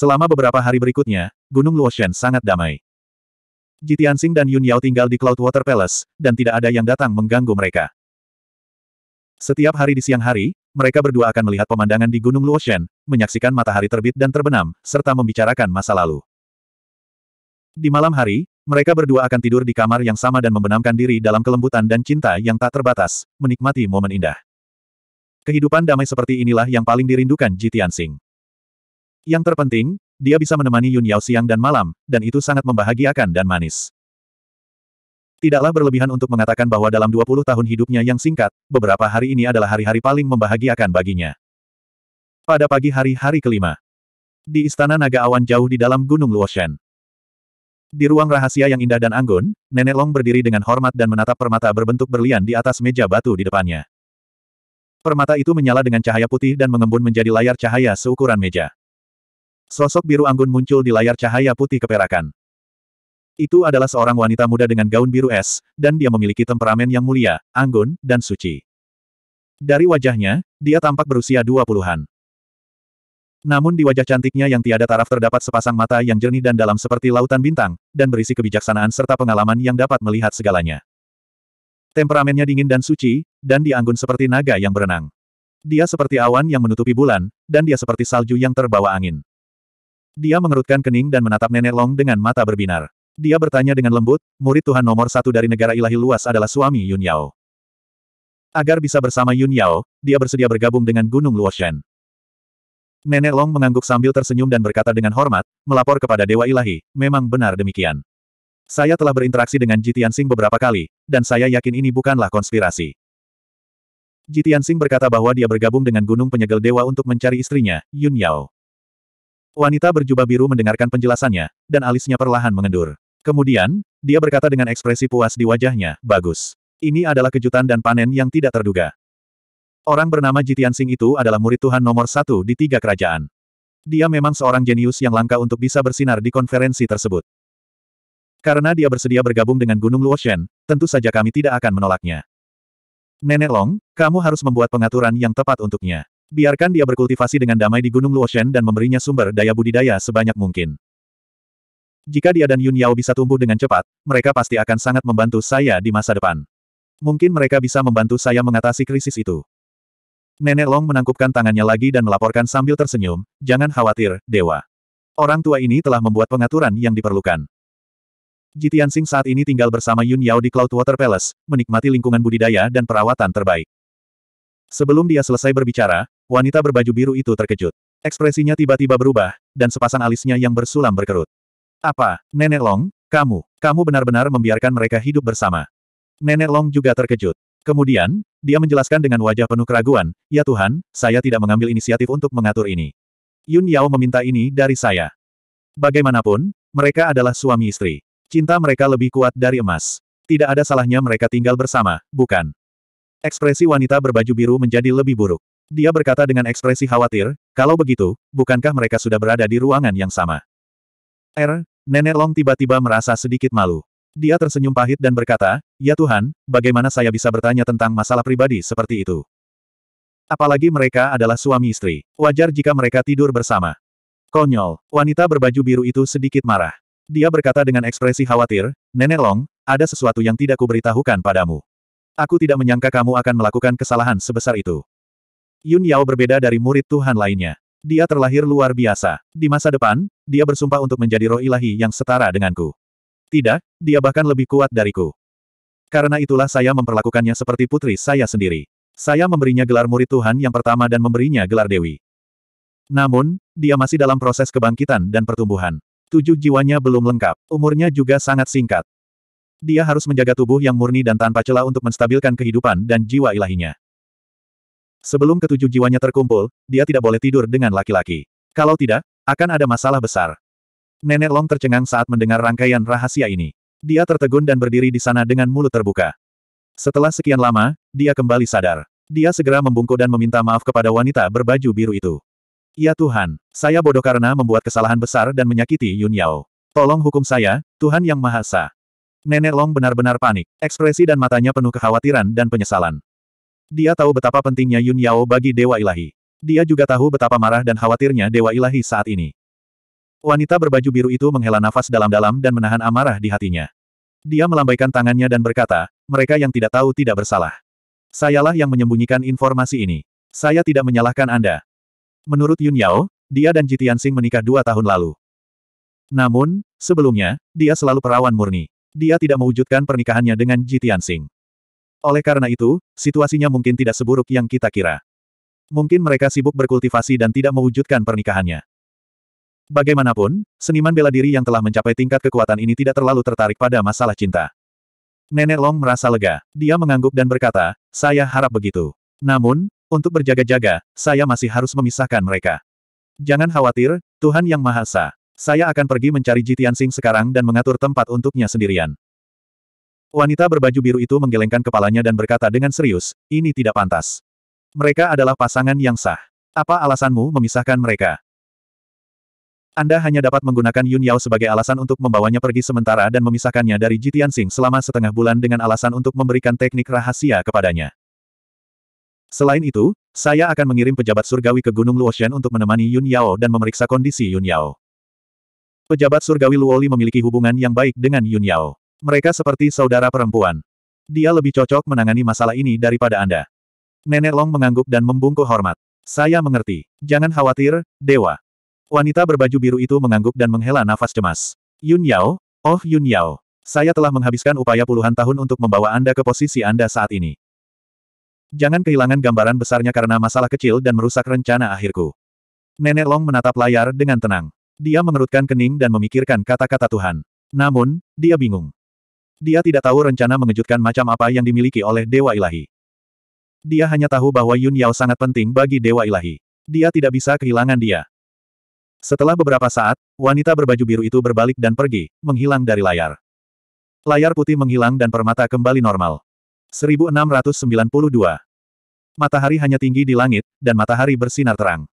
Selama beberapa hari berikutnya, Gunung Luoshen sangat damai. Jitiansing dan Yun Yao tinggal di Cloudwater Palace, dan tidak ada yang datang mengganggu mereka. Setiap hari di siang hari, mereka berdua akan melihat pemandangan di Gunung Luoshen, menyaksikan matahari terbit dan terbenam, serta membicarakan masa lalu. Di malam hari, mereka berdua akan tidur di kamar yang sama dan membenamkan diri dalam kelembutan dan cinta yang tak terbatas, menikmati momen indah. Kehidupan damai seperti inilah yang paling dirindukan Jitiansing. Yang terpenting, dia bisa menemani Yun Yao siang dan malam, dan itu sangat membahagiakan dan manis. Tidaklah berlebihan untuk mengatakan bahwa dalam 20 tahun hidupnya yang singkat, beberapa hari ini adalah hari-hari paling membahagiakan baginya. Pada pagi hari-hari kelima, di Istana Naga Awan jauh di dalam Gunung Luoshan. Di ruang rahasia yang indah dan anggun, Nenek Long berdiri dengan hormat dan menatap permata berbentuk berlian di atas meja batu di depannya. Permata itu menyala dengan cahaya putih dan mengembun menjadi layar cahaya seukuran meja. Sosok biru anggun muncul di layar cahaya putih keperakan. Itu adalah seorang wanita muda dengan gaun biru es, dan dia memiliki temperamen yang mulia, anggun, dan suci. Dari wajahnya, dia tampak berusia dua puluhan. Namun di wajah cantiknya yang tiada taraf terdapat sepasang mata yang jernih dan dalam seperti lautan bintang, dan berisi kebijaksanaan serta pengalaman yang dapat melihat segalanya. Temperamennya dingin dan suci, dan dianggun seperti naga yang berenang. Dia seperti awan yang menutupi bulan, dan dia seperti salju yang terbawa angin. Dia mengerutkan kening dan menatap nenek Long dengan mata berbinar. Dia bertanya dengan lembut, murid Tuhan nomor satu dari negara ilahi luas adalah suami Yun Yao. Agar bisa bersama Yun Yao, dia bersedia bergabung dengan Gunung Luoshan. Nenek Long mengangguk sambil tersenyum dan berkata dengan hormat, melapor kepada Dewa Ilahi, memang benar demikian. Saya telah berinteraksi dengan Jitian Sing beberapa kali, dan saya yakin ini bukanlah konspirasi. Jitian Sing berkata bahwa dia bergabung dengan Gunung Penyegel Dewa untuk mencari istrinya, Yun Yao. Wanita berjubah biru mendengarkan penjelasannya, dan alisnya perlahan mengendur. Kemudian, dia berkata dengan ekspresi puas di wajahnya, bagus. Ini adalah kejutan dan panen yang tidak terduga. Orang bernama Jitian Sing itu adalah murid Tuhan nomor satu di tiga kerajaan. Dia memang seorang jenius yang langka untuk bisa bersinar di konferensi tersebut. Karena dia bersedia bergabung dengan Gunung Luoshen, tentu saja kami tidak akan menolaknya. Nenek Long, kamu harus membuat pengaturan yang tepat untuknya. Biarkan dia berkultivasi dengan damai di Gunung Luoshen dan memberinya sumber daya budidaya sebanyak mungkin. Jika dia dan Yun Yao bisa tumbuh dengan cepat, mereka pasti akan sangat membantu saya di masa depan. Mungkin mereka bisa membantu saya mengatasi krisis itu. Nenek Long menangkupkan tangannya lagi dan melaporkan sambil tersenyum, jangan khawatir, Dewa. Orang tua ini telah membuat pengaturan yang diperlukan. Jitian Sing saat ini tinggal bersama Yun Yao di Cloudwater Palace, menikmati lingkungan budidaya dan perawatan terbaik. Sebelum dia selesai berbicara, wanita berbaju biru itu terkejut. Ekspresinya tiba-tiba berubah, dan sepasang alisnya yang bersulam berkerut. Apa, Nenek Long, kamu, kamu benar-benar membiarkan mereka hidup bersama. Nenek Long juga terkejut. Kemudian, dia menjelaskan dengan wajah penuh keraguan, Ya Tuhan, saya tidak mengambil inisiatif untuk mengatur ini. Yun Yao meminta ini dari saya. Bagaimanapun, mereka adalah suami istri. Cinta mereka lebih kuat dari emas. Tidak ada salahnya mereka tinggal bersama, bukan? Ekspresi wanita berbaju biru menjadi lebih buruk. Dia berkata dengan ekspresi khawatir, kalau begitu, bukankah mereka sudah berada di ruangan yang sama? Er, Nenek Long tiba-tiba merasa sedikit malu. Dia tersenyum pahit dan berkata, Ya Tuhan, bagaimana saya bisa bertanya tentang masalah pribadi seperti itu? Apalagi mereka adalah suami istri. Wajar jika mereka tidur bersama. Konyol, wanita berbaju biru itu sedikit marah. Dia berkata dengan ekspresi khawatir, Nenek Long, ada sesuatu yang tidak kuberitahukan padamu. Aku tidak menyangka kamu akan melakukan kesalahan sebesar itu. Yun Yao berbeda dari murid Tuhan lainnya. Dia terlahir luar biasa. Di masa depan, dia bersumpah untuk menjadi roh ilahi yang setara denganku. Tidak, dia bahkan lebih kuat dariku. Karena itulah saya memperlakukannya seperti putri saya sendiri. Saya memberinya gelar murid Tuhan yang pertama dan memberinya gelar Dewi. Namun, dia masih dalam proses kebangkitan dan pertumbuhan. Tujuh jiwanya belum lengkap, umurnya juga sangat singkat. Dia harus menjaga tubuh yang murni dan tanpa celah untuk menstabilkan kehidupan dan jiwa ilahinya. Sebelum ketujuh jiwanya terkumpul, dia tidak boleh tidur dengan laki-laki. Kalau tidak, akan ada masalah besar. Nenek Long tercengang saat mendengar rangkaian rahasia ini. Dia tertegun dan berdiri di sana dengan mulut terbuka. Setelah sekian lama, dia kembali sadar. Dia segera membungkuk dan meminta maaf kepada wanita berbaju biru itu. Ya Tuhan, saya bodoh karena membuat kesalahan besar dan menyakiti Yun Yao. Tolong hukum saya, Tuhan Yang Maha Esa. Nenek Long benar-benar panik, ekspresi dan matanya penuh kekhawatiran dan penyesalan. Dia tahu betapa pentingnya Yun Yao bagi Dewa Ilahi. Dia juga tahu betapa marah dan khawatirnya Dewa Ilahi saat ini. Wanita berbaju biru itu menghela nafas dalam-dalam dan menahan amarah di hatinya. Dia melambaikan tangannya dan berkata, mereka yang tidak tahu tidak bersalah. Sayalah yang menyembunyikan informasi ini. Saya tidak menyalahkan Anda. Menurut Yun Yao, dia dan Jitian Sing menikah dua tahun lalu. Namun, sebelumnya, dia selalu perawan murni. Dia tidak mewujudkan pernikahannya dengan Jitian Sing. Oleh karena itu, situasinya mungkin tidak seburuk yang kita kira. Mungkin mereka sibuk berkultivasi dan tidak mewujudkan pernikahannya. Bagaimanapun, seniman bela diri yang telah mencapai tingkat kekuatan ini tidak terlalu tertarik pada masalah cinta. Nenek Long merasa lega. Dia mengangguk dan berkata, saya harap begitu. Namun, untuk berjaga-jaga, saya masih harus memisahkan mereka. Jangan khawatir, Tuhan Yang Maha Esa. Saya akan pergi mencari Jitian Sing sekarang dan mengatur tempat untuknya sendirian. Wanita berbaju biru itu menggelengkan kepalanya dan berkata dengan serius, ini tidak pantas. Mereka adalah pasangan yang sah. Apa alasanmu memisahkan mereka? Anda hanya dapat menggunakan Yun Yao sebagai alasan untuk membawanya pergi sementara dan memisahkannya dari Jitian Sing selama setengah bulan dengan alasan untuk memberikan teknik rahasia kepadanya. Selain itu, saya akan mengirim pejabat surgawi ke Gunung Luoshan untuk menemani Yun Yao dan memeriksa kondisi Yun Yao. Pejabat surgawi Luoli memiliki hubungan yang baik dengan Yun Yao. Mereka seperti saudara perempuan. Dia lebih cocok menangani masalah ini daripada Anda. Nenek Long mengangguk dan membungkuk hormat. Saya mengerti. Jangan khawatir, Dewa. Wanita berbaju biru itu mengangguk dan menghela nafas cemas. Yun Yao, oh Yun Yao. Saya telah menghabiskan upaya puluhan tahun untuk membawa Anda ke posisi Anda saat ini. Jangan kehilangan gambaran besarnya karena masalah kecil dan merusak rencana akhirku. Nenek Long menatap layar dengan tenang. Dia mengerutkan kening dan memikirkan kata-kata Tuhan. Namun, dia bingung. Dia tidak tahu rencana mengejutkan macam apa yang dimiliki oleh Dewa Ilahi. Dia hanya tahu bahwa Yun Yao sangat penting bagi Dewa Ilahi. Dia tidak bisa kehilangan dia. Setelah beberapa saat, wanita berbaju biru itu berbalik dan pergi, menghilang dari layar. Layar putih menghilang dan permata kembali normal. 1692. Matahari hanya tinggi di langit, dan matahari bersinar terang.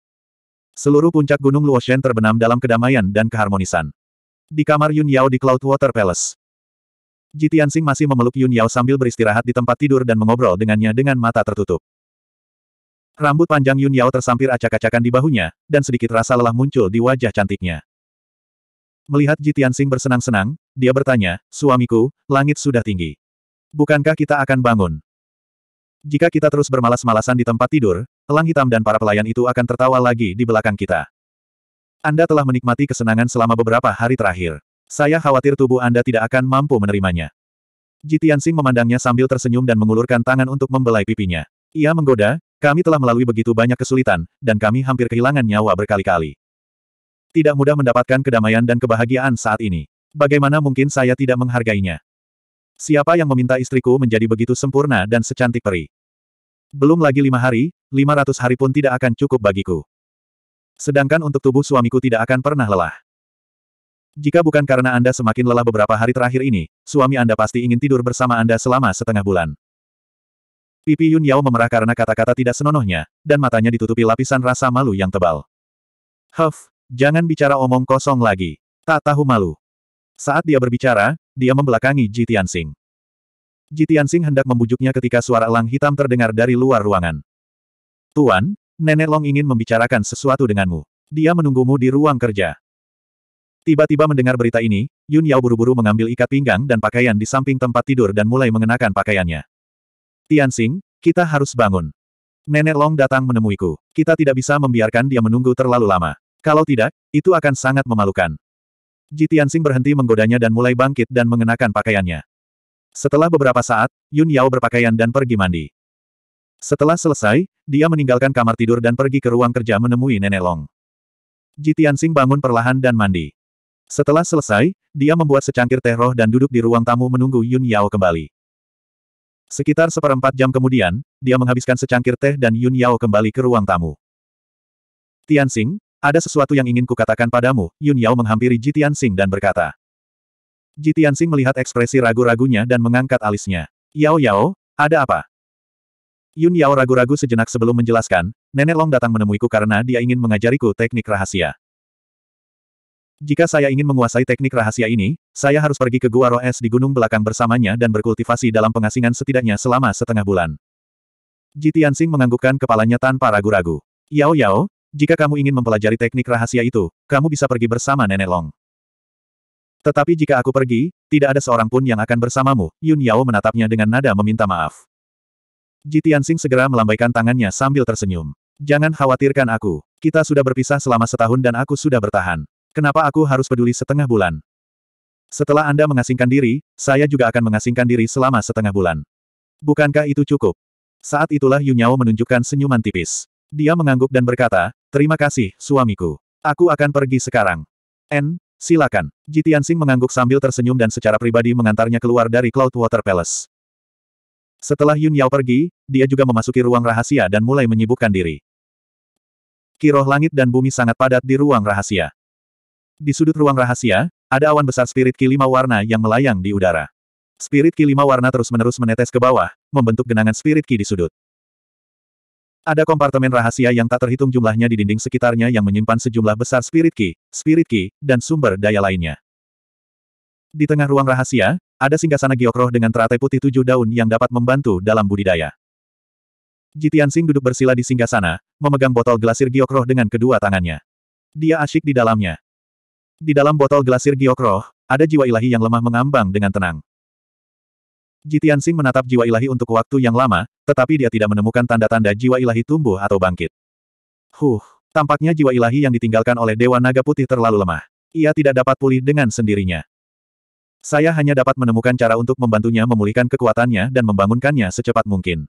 Seluruh puncak gunung Luoshen terbenam dalam kedamaian dan keharmonisan. Di kamar Yun Yao di Cloud Water Palace, Jitian Sing masih memeluk Yun Yao sambil beristirahat di tempat tidur dan mengobrol dengannya dengan mata tertutup. Rambut panjang Yun Yao tersampir acak-acakan di bahunya, dan sedikit rasa lelah muncul di wajah cantiknya. Melihat Jitian Sing bersenang-senang, dia bertanya, Suamiku, langit sudah tinggi. Bukankah kita akan bangun? Jika kita terus bermalas-malasan di tempat tidur, elang hitam dan para pelayan itu akan tertawa lagi di belakang kita. Anda telah menikmati kesenangan selama beberapa hari terakhir. Saya khawatir tubuh Anda tidak akan mampu menerimanya. Jitiansing memandangnya sambil tersenyum dan mengulurkan tangan untuk membelai pipinya. Ia menggoda, kami telah melalui begitu banyak kesulitan, dan kami hampir kehilangan nyawa berkali-kali. Tidak mudah mendapatkan kedamaian dan kebahagiaan saat ini. Bagaimana mungkin saya tidak menghargainya? Siapa yang meminta istriku menjadi begitu sempurna dan secantik peri? Belum lagi lima hari, lima ratus hari pun tidak akan cukup bagiku. Sedangkan untuk tubuh suamiku tidak akan pernah lelah. Jika bukan karena Anda semakin lelah beberapa hari terakhir ini, suami Anda pasti ingin tidur bersama Anda selama setengah bulan. Pipi Yun Yao memerah karena kata-kata tidak senonohnya, dan matanya ditutupi lapisan rasa malu yang tebal. Huff, jangan bicara omong kosong lagi. Tak tahu malu. Saat dia berbicara, dia membelakangi Ji Tianxing. Ji Tianxing hendak membujuknya ketika suara elang hitam terdengar dari luar ruangan. Tuan, Nenek Long ingin membicarakan sesuatu denganmu. Dia menunggumu di ruang kerja. Tiba-tiba mendengar berita ini, Yun Yao buru-buru mengambil ikat pinggang dan pakaian di samping tempat tidur dan mulai mengenakan pakaiannya. Tianxing, kita harus bangun. Nenek Long datang menemuiku. Kita tidak bisa membiarkan dia menunggu terlalu lama. Kalau tidak, itu akan sangat memalukan. Ji Tianxing berhenti menggodanya dan mulai bangkit dan mengenakan pakaiannya. Setelah beberapa saat, Yun Yao berpakaian dan pergi mandi. Setelah selesai, dia meninggalkan kamar tidur dan pergi ke ruang kerja menemui Nenek Long. Ji Tianxing bangun perlahan dan mandi. Setelah selesai, dia membuat secangkir teh roh dan duduk di ruang tamu menunggu Yun Yao kembali. Sekitar seperempat jam kemudian, dia menghabiskan secangkir teh dan Yun Yao kembali ke ruang tamu. Tianxing, ada sesuatu yang ingin kukatakan padamu, Yun Yao menghampiri Ji Xing dan berkata. Ji Xing melihat ekspresi ragu-ragunya dan mengangkat alisnya. Yao Yao, ada apa? Yun Yao ragu-ragu sejenak sebelum menjelaskan, Nenek Long datang menemuiku karena dia ingin mengajariku teknik rahasia. Jika saya ingin menguasai teknik rahasia ini, saya harus pergi ke Gua Roh Es di gunung belakang bersamanya dan berkultivasi dalam pengasingan setidaknya selama setengah bulan. Ji Tianxing menganggukkan kepalanya tanpa ragu-ragu. Yao Yao, jika kamu ingin mempelajari teknik rahasia itu, kamu bisa pergi bersama Nenek Long. Tetapi jika aku pergi, tidak ada seorang pun yang akan bersamamu, Yun Yao menatapnya dengan nada meminta maaf. Ji Tianxing segera melambaikan tangannya sambil tersenyum. Jangan khawatirkan aku, kita sudah berpisah selama setahun dan aku sudah bertahan. Kenapa aku harus peduli setengah bulan? Setelah Anda mengasingkan diri, saya juga akan mengasingkan diri selama setengah bulan. Bukankah itu cukup? Saat itulah Yunyao menunjukkan senyuman tipis. Dia mengangguk dan berkata, Terima kasih, suamiku. Aku akan pergi sekarang. N, silakan. Jitiansing mengangguk sambil tersenyum dan secara pribadi mengantarnya keluar dari Cloud Water Palace. Setelah Yun Yao pergi, dia juga memasuki ruang rahasia dan mulai menyibukkan diri. Kiroh langit dan bumi sangat padat di ruang rahasia. Di sudut ruang rahasia, ada awan besar spirit ki lima warna yang melayang di udara. Spirit ki lima warna terus-menerus menetes ke bawah, membentuk genangan spirit ki di sudut. Ada kompartemen rahasia yang tak terhitung jumlahnya di dinding sekitarnya yang menyimpan sejumlah besar spirit ki, spirit ki, dan sumber daya lainnya. Di tengah ruang rahasia, ada singgasana giokroh dengan teratai putih tujuh daun yang dapat membantu dalam budidaya. Jitian Sing duduk bersila di singgasana, memegang botol glasir giokroh dengan kedua tangannya. Dia asyik di dalamnya. Di dalam botol gelasir giok ada jiwa ilahi yang lemah mengambang dengan tenang. Jitian Sing menatap jiwa ilahi untuk waktu yang lama, tetapi dia tidak menemukan tanda-tanda jiwa ilahi tumbuh atau bangkit. Huh, tampaknya jiwa ilahi yang ditinggalkan oleh Dewa Naga Putih terlalu lemah. Ia tidak dapat pulih dengan sendirinya. Saya hanya dapat menemukan cara untuk membantunya memulihkan kekuatannya dan membangunkannya secepat mungkin.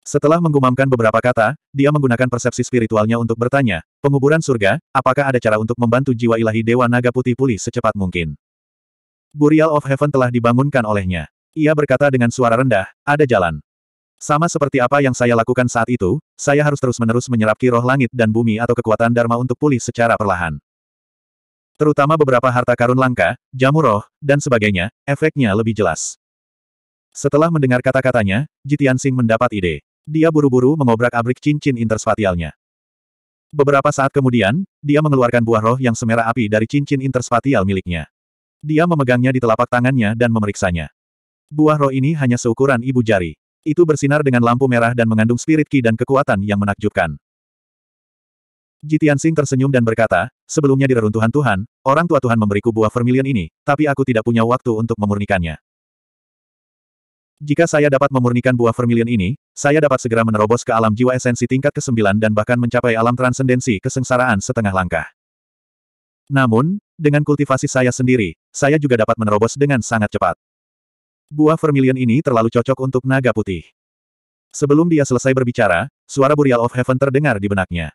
Setelah menggumamkan beberapa kata, dia menggunakan persepsi spiritualnya untuk bertanya, penguburan surga, apakah ada cara untuk membantu jiwa ilahi Dewa Naga Putih pulih secepat mungkin? Burial of Heaven telah dibangunkan olehnya. Ia berkata dengan suara rendah, ada jalan. Sama seperti apa yang saya lakukan saat itu, saya harus terus-menerus menyerap Kiroh langit dan bumi atau kekuatan Dharma untuk pulih secara perlahan. Terutama beberapa harta karun langka, jamu roh, dan sebagainya, efeknya lebih jelas. Setelah mendengar kata-katanya, Jitian Singh mendapat ide. Dia buru-buru mengobrak-abrik cincin interspatialnya. Beberapa saat kemudian, dia mengeluarkan buah roh yang semerah api dari cincin interspatial miliknya. Dia memegangnya di telapak tangannya dan memeriksanya. Buah roh ini hanya seukuran ibu jari. Itu bersinar dengan lampu merah dan mengandung spirit ki dan kekuatan yang menakjubkan. Jitian Sing tersenyum dan berkata, sebelumnya di reruntuhan Tuhan, orang tua Tuhan memberiku buah vermilion ini, tapi aku tidak punya waktu untuk memurnikannya. Jika saya dapat memurnikan buah vermilion ini, saya dapat segera menerobos ke alam jiwa esensi tingkat ke-9 dan bahkan mencapai alam transendensi kesengsaraan setengah langkah. Namun, dengan kultivasi saya sendiri, saya juga dapat menerobos dengan sangat cepat. Buah vermilion ini terlalu cocok untuk naga putih. Sebelum dia selesai berbicara, suara Burial of Heaven terdengar di benaknya.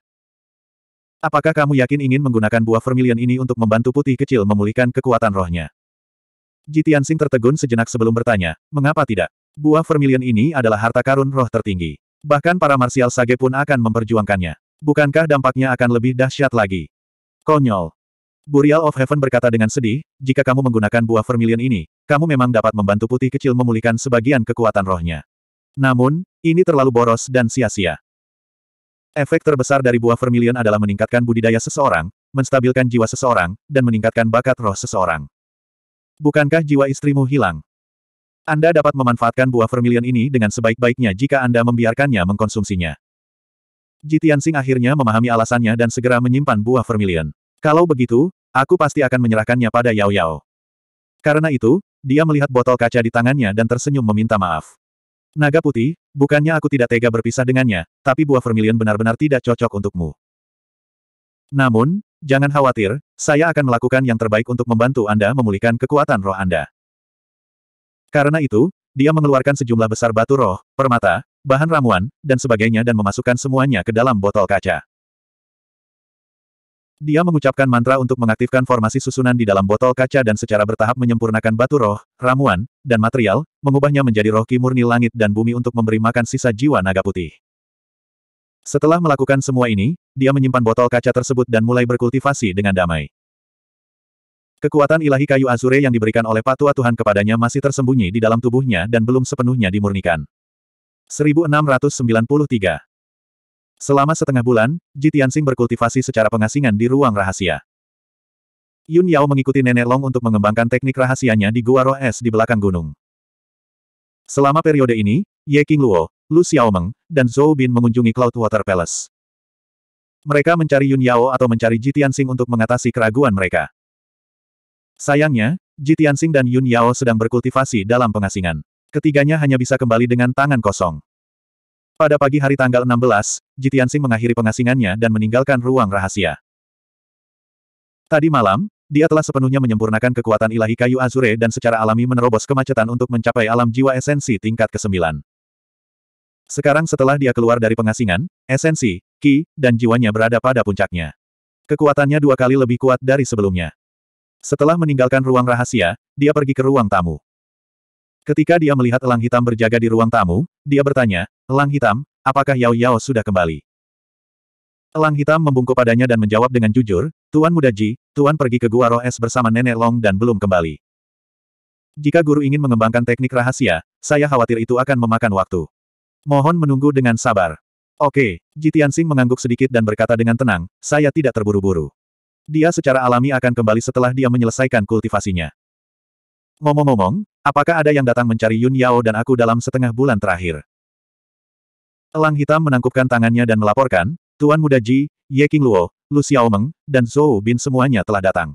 Apakah kamu yakin ingin menggunakan buah vermilion ini untuk membantu putih kecil memulihkan kekuatan rohnya? Jitian Sing tertegun sejenak sebelum bertanya, mengapa tidak? Buah vermilion ini adalah harta karun roh tertinggi. Bahkan para marsial sage pun akan memperjuangkannya. Bukankah dampaknya akan lebih dahsyat lagi? Konyol. Burial of Heaven berkata dengan sedih, jika kamu menggunakan buah vermilion ini, kamu memang dapat membantu putih kecil memulihkan sebagian kekuatan rohnya. Namun, ini terlalu boros dan sia-sia. Efek terbesar dari buah vermilion adalah meningkatkan budidaya seseorang, menstabilkan jiwa seseorang, dan meningkatkan bakat roh seseorang. Bukankah jiwa istrimu hilang? Anda dapat memanfaatkan buah vermilion ini dengan sebaik-baiknya jika Anda membiarkannya mengkonsumsinya. Jitian akhirnya memahami alasannya dan segera menyimpan buah vermilion. Kalau begitu, aku pasti akan menyerahkannya pada Yao Yao. Karena itu, dia melihat botol kaca di tangannya dan tersenyum meminta maaf. Naga putih, bukannya aku tidak tega berpisah dengannya, tapi buah vermilion benar-benar tidak cocok untukmu. Namun, Jangan khawatir, saya akan melakukan yang terbaik untuk membantu Anda memulihkan kekuatan roh Anda. Karena itu, dia mengeluarkan sejumlah besar batu roh, permata, bahan ramuan, dan sebagainya dan memasukkan semuanya ke dalam botol kaca. Dia mengucapkan mantra untuk mengaktifkan formasi susunan di dalam botol kaca dan secara bertahap menyempurnakan batu roh, ramuan, dan material, mengubahnya menjadi roh ki murni langit dan bumi untuk memberi makan sisa jiwa naga putih. Setelah melakukan semua ini, dia menyimpan botol kaca tersebut dan mulai berkultivasi dengan damai. Kekuatan ilahi kayu azure yang diberikan oleh patua Tuhan kepadanya masih tersembunyi di dalam tubuhnya dan belum sepenuhnya dimurnikan. 1693 Selama setengah bulan, Ji berkultivasi secara pengasingan di ruang rahasia. Yun Yao mengikuti Nenek Long untuk mengembangkan teknik rahasianya di Gua Roh Es di belakang gunung. Selama periode ini, Ye Qingluo, Lu Xiaomeng, dan Zhou Bin mengunjungi Cloud Water Palace. Mereka mencari Yun Yao atau mencari Ji Tianxing untuk mengatasi keraguan mereka. Sayangnya, Ji Tianxing dan Yun Yao sedang berkultivasi dalam pengasingan. Ketiganya hanya bisa kembali dengan tangan kosong. Pada pagi hari tanggal 16, Ji Tianxing mengakhiri pengasingannya dan meninggalkan ruang rahasia. Tadi malam, dia telah sepenuhnya menyempurnakan kekuatan ilahi kayu azure dan secara alami menerobos kemacetan untuk mencapai alam jiwa esensi tingkat ke-9. Sekarang setelah dia keluar dari pengasingan, esensi, Ki, dan jiwanya berada pada puncaknya. Kekuatannya dua kali lebih kuat dari sebelumnya. Setelah meninggalkan ruang rahasia, dia pergi ke ruang tamu. Ketika dia melihat elang hitam berjaga di ruang tamu, dia bertanya, Elang hitam, apakah Yao Yao sudah kembali? Elang hitam membungkuk padanya dan menjawab dengan jujur, Tuan Muda Ji, Tuan pergi ke Gua Roh Es bersama Nenek Long dan belum kembali. Jika guru ingin mengembangkan teknik rahasia, saya khawatir itu akan memakan waktu. Mohon menunggu dengan sabar. Oke, Jitian Sing mengangguk sedikit dan berkata dengan tenang, saya tidak terburu-buru. Dia secara alami akan kembali setelah dia menyelesaikan kultivasinya. Ngomong-ngomong, apakah ada yang datang mencari Yun Yao dan aku dalam setengah bulan terakhir? Elang hitam menangkupkan tangannya dan melaporkan, Tuan Muda Ji, Ye King Luo, Lu Xiaomeng, dan Zhou Bin semuanya telah datang.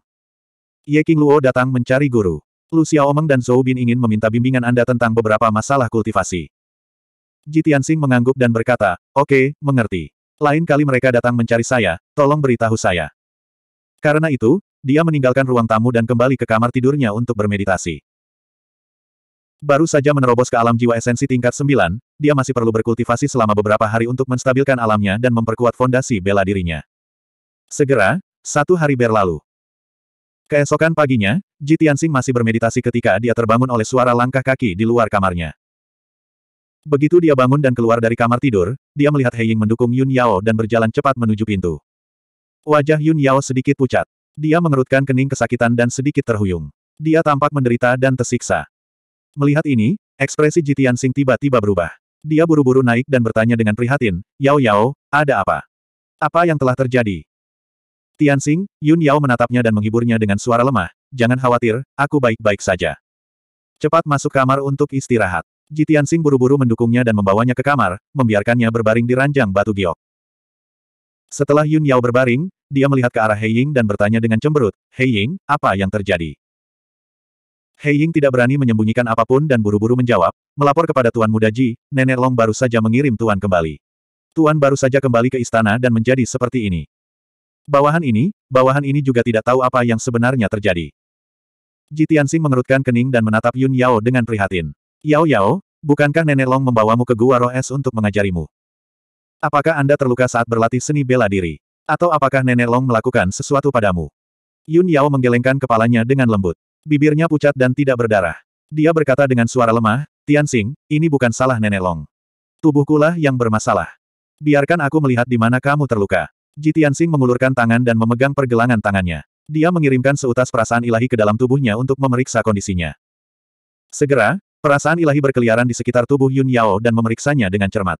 Ye King Luo datang mencari guru. Lu Xiaomeng dan Zhou Bin ingin meminta bimbingan Anda tentang beberapa masalah kultivasi. Ji Tianxing mengangguk dan berkata, oke, okay, mengerti. Lain kali mereka datang mencari saya, tolong beritahu saya. Karena itu, dia meninggalkan ruang tamu dan kembali ke kamar tidurnya untuk bermeditasi. Baru saja menerobos ke alam jiwa esensi tingkat 9, dia masih perlu berkultivasi selama beberapa hari untuk menstabilkan alamnya dan memperkuat fondasi bela dirinya. Segera, satu hari berlalu. Keesokan paginya, Ji Tianxing masih bermeditasi ketika dia terbangun oleh suara langkah kaki di luar kamarnya. Begitu dia bangun dan keluar dari kamar tidur, dia melihat Hei Ying mendukung Yun Yao dan berjalan cepat menuju pintu. Wajah Yun Yao sedikit pucat. Dia mengerutkan kening kesakitan dan sedikit terhuyung. Dia tampak menderita dan tersiksa. Melihat ini, ekspresi Jitian Sing tiba-tiba berubah. Dia buru-buru naik dan bertanya dengan prihatin, Yao Yao, ada apa? Apa yang telah terjadi? Tian Sing, Yun Yao menatapnya dan menghiburnya dengan suara lemah, jangan khawatir, aku baik-baik saja. Cepat masuk kamar untuk istirahat. Jitian Sing buru-buru mendukungnya dan membawanya ke kamar, membiarkannya berbaring di ranjang batu giok. Setelah Yun Yao berbaring, dia melihat ke arah Hei Ying dan bertanya dengan cemberut, Hei Ying, apa yang terjadi? Hei Ying tidak berani menyembunyikan apapun dan buru-buru menjawab, melapor kepada Tuan Muda Ji, Nenek Long baru saja mengirim Tuan kembali. Tuan baru saja kembali ke istana dan menjadi seperti ini. Bawahan ini, bawahan ini juga tidak tahu apa yang sebenarnya terjadi. Ji Tianxing mengerutkan kening dan menatap Yun Yao dengan prihatin. Yao Yao, bukankah Nenek Long membawamu ke Gua Roh Es untuk mengajarimu? Apakah Anda terluka saat berlatih seni bela diri? Atau apakah Nenek Long melakukan sesuatu padamu? Yun Yao menggelengkan kepalanya dengan lembut. Bibirnya pucat dan tidak berdarah. Dia berkata dengan suara lemah, Tian Tianxing, ini bukan salah Nenek Long. Tubuhkulah yang bermasalah. Biarkan aku melihat di mana kamu terluka. Ji Tian Xing mengulurkan tangan dan memegang pergelangan tangannya. Dia mengirimkan seutas perasaan ilahi ke dalam tubuhnya untuk memeriksa kondisinya. Segera, Perasaan ilahi berkeliaran di sekitar tubuh Yun Yao dan memeriksanya dengan cermat.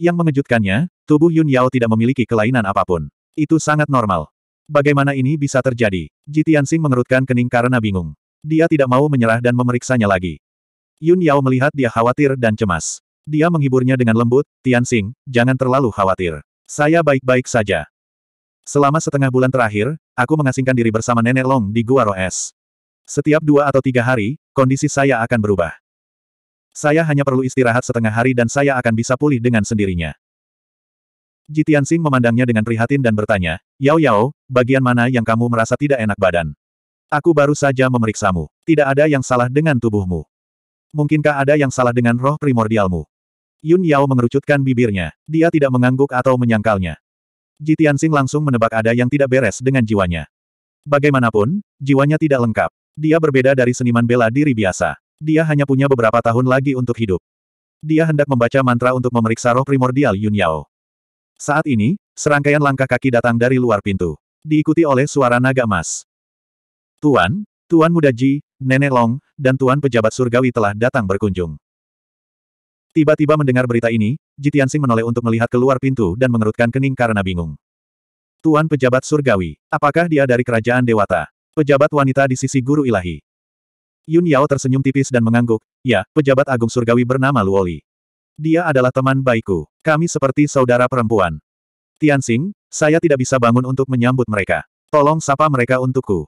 Yang mengejutkannya, tubuh Yun Yao tidak memiliki kelainan apapun. Itu sangat normal. Bagaimana ini bisa terjadi? Ji Tianxing mengerutkan kening karena bingung. Dia tidak mau menyerah dan memeriksanya lagi. Yun Yao melihat dia khawatir dan cemas. Dia menghiburnya dengan lembut, Tianxing, jangan terlalu khawatir. Saya baik-baik saja. Selama setengah bulan terakhir, aku mengasingkan diri bersama Nenek Long di Gua Roes. Setiap dua atau tiga hari, kondisi saya akan berubah. Saya hanya perlu istirahat setengah hari dan saya akan bisa pulih dengan sendirinya. Jitian Sing memandangnya dengan prihatin dan bertanya, Yao Yao, bagian mana yang kamu merasa tidak enak badan? Aku baru saja memeriksamu. Tidak ada yang salah dengan tubuhmu. Mungkinkah ada yang salah dengan roh primordialmu? Yun Yao mengerucutkan bibirnya. Dia tidak mengangguk atau menyangkalnya. Jitian Sing langsung menebak ada yang tidak beres dengan jiwanya. Bagaimanapun, jiwanya tidak lengkap. Dia berbeda dari seniman bela diri biasa. Dia hanya punya beberapa tahun lagi untuk hidup. Dia hendak membaca mantra untuk memeriksa roh primordial Yun Yao. Saat ini, serangkaian langkah kaki datang dari luar pintu. Diikuti oleh suara naga emas. Tuan, Tuan Muda Ji, Nenek Long, dan Tuan Pejabat Surgawi telah datang berkunjung. Tiba-tiba mendengar berita ini, Jitiansing menoleh untuk melihat keluar pintu dan mengerutkan kening karena bingung. Tuan Pejabat Surgawi, apakah dia dari Kerajaan Dewata? Pejabat wanita di sisi guru ilahi. Yun Yao tersenyum tipis dan mengangguk, ya, pejabat agung surgawi bernama Luoli. Dia adalah teman baikku. Kami seperti saudara perempuan. Tianxing, saya tidak bisa bangun untuk menyambut mereka. Tolong sapa mereka untukku.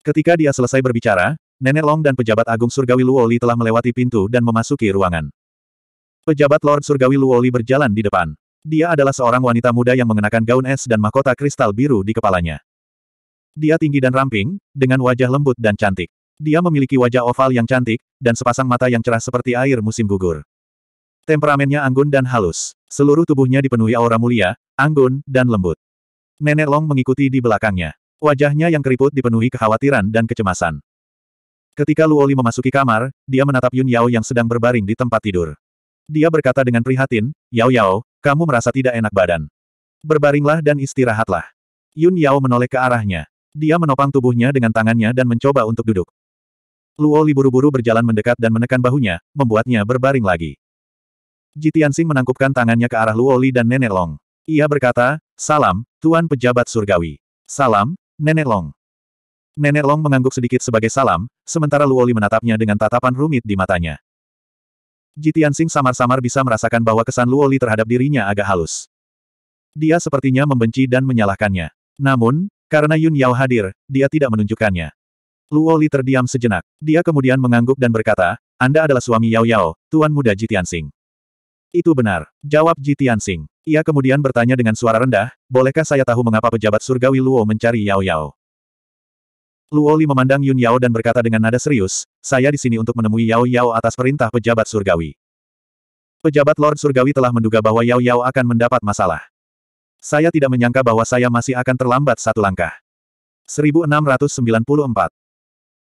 Ketika dia selesai berbicara, Nenek Long dan pejabat agung surgawi Luoli telah melewati pintu dan memasuki ruangan. Pejabat Lord Surgawi Luoli berjalan di depan. Dia adalah seorang wanita muda yang mengenakan gaun es dan mahkota kristal biru di kepalanya. Dia tinggi dan ramping, dengan wajah lembut dan cantik. Dia memiliki wajah oval yang cantik, dan sepasang mata yang cerah seperti air musim gugur. Temperamennya anggun dan halus. Seluruh tubuhnya dipenuhi aura mulia, anggun, dan lembut. Nenek Long mengikuti di belakangnya. Wajahnya yang keriput dipenuhi kekhawatiran dan kecemasan. Ketika Luoli memasuki kamar, dia menatap Yun Yao yang sedang berbaring di tempat tidur. Dia berkata dengan prihatin, Yao Yao, kamu merasa tidak enak badan. Berbaringlah dan istirahatlah. Yun Yao menoleh ke arahnya. Dia menopang tubuhnya dengan tangannya dan mencoba untuk duduk. Luo Li buru-buru berjalan mendekat dan menekan bahunya, membuatnya berbaring lagi. Jitiansing menangkupkan tangannya ke arah Luo Li dan Nenek Long. Ia berkata, Salam, Tuan Pejabat Surgawi. Salam, Nenek Long. Nenek Long mengangguk sedikit sebagai salam, sementara Luo Li menatapnya dengan tatapan rumit di matanya. Jitiansing samar-samar bisa merasakan bahwa kesan Luo Li terhadap dirinya agak halus. Dia sepertinya membenci dan menyalahkannya. Namun, karena Yun Yao hadir, dia tidak menunjukkannya. Luo Li terdiam sejenak. Dia kemudian mengangguk dan berkata, Anda adalah suami Yao Yao, Tuan Muda Jitiansing. Itu benar, jawab Jitiansing. Ia kemudian bertanya dengan suara rendah, Bolehkah saya tahu mengapa pejabat surgawi Luo mencari Yao Yao? Luo Li memandang Yun Yao dan berkata dengan nada serius, Saya di sini untuk menemui Yao Yao atas perintah pejabat surgawi. Pejabat Lord Surgawi telah menduga bahwa Yao Yao akan mendapat masalah. Saya tidak menyangka bahwa saya masih akan terlambat satu langkah. 1694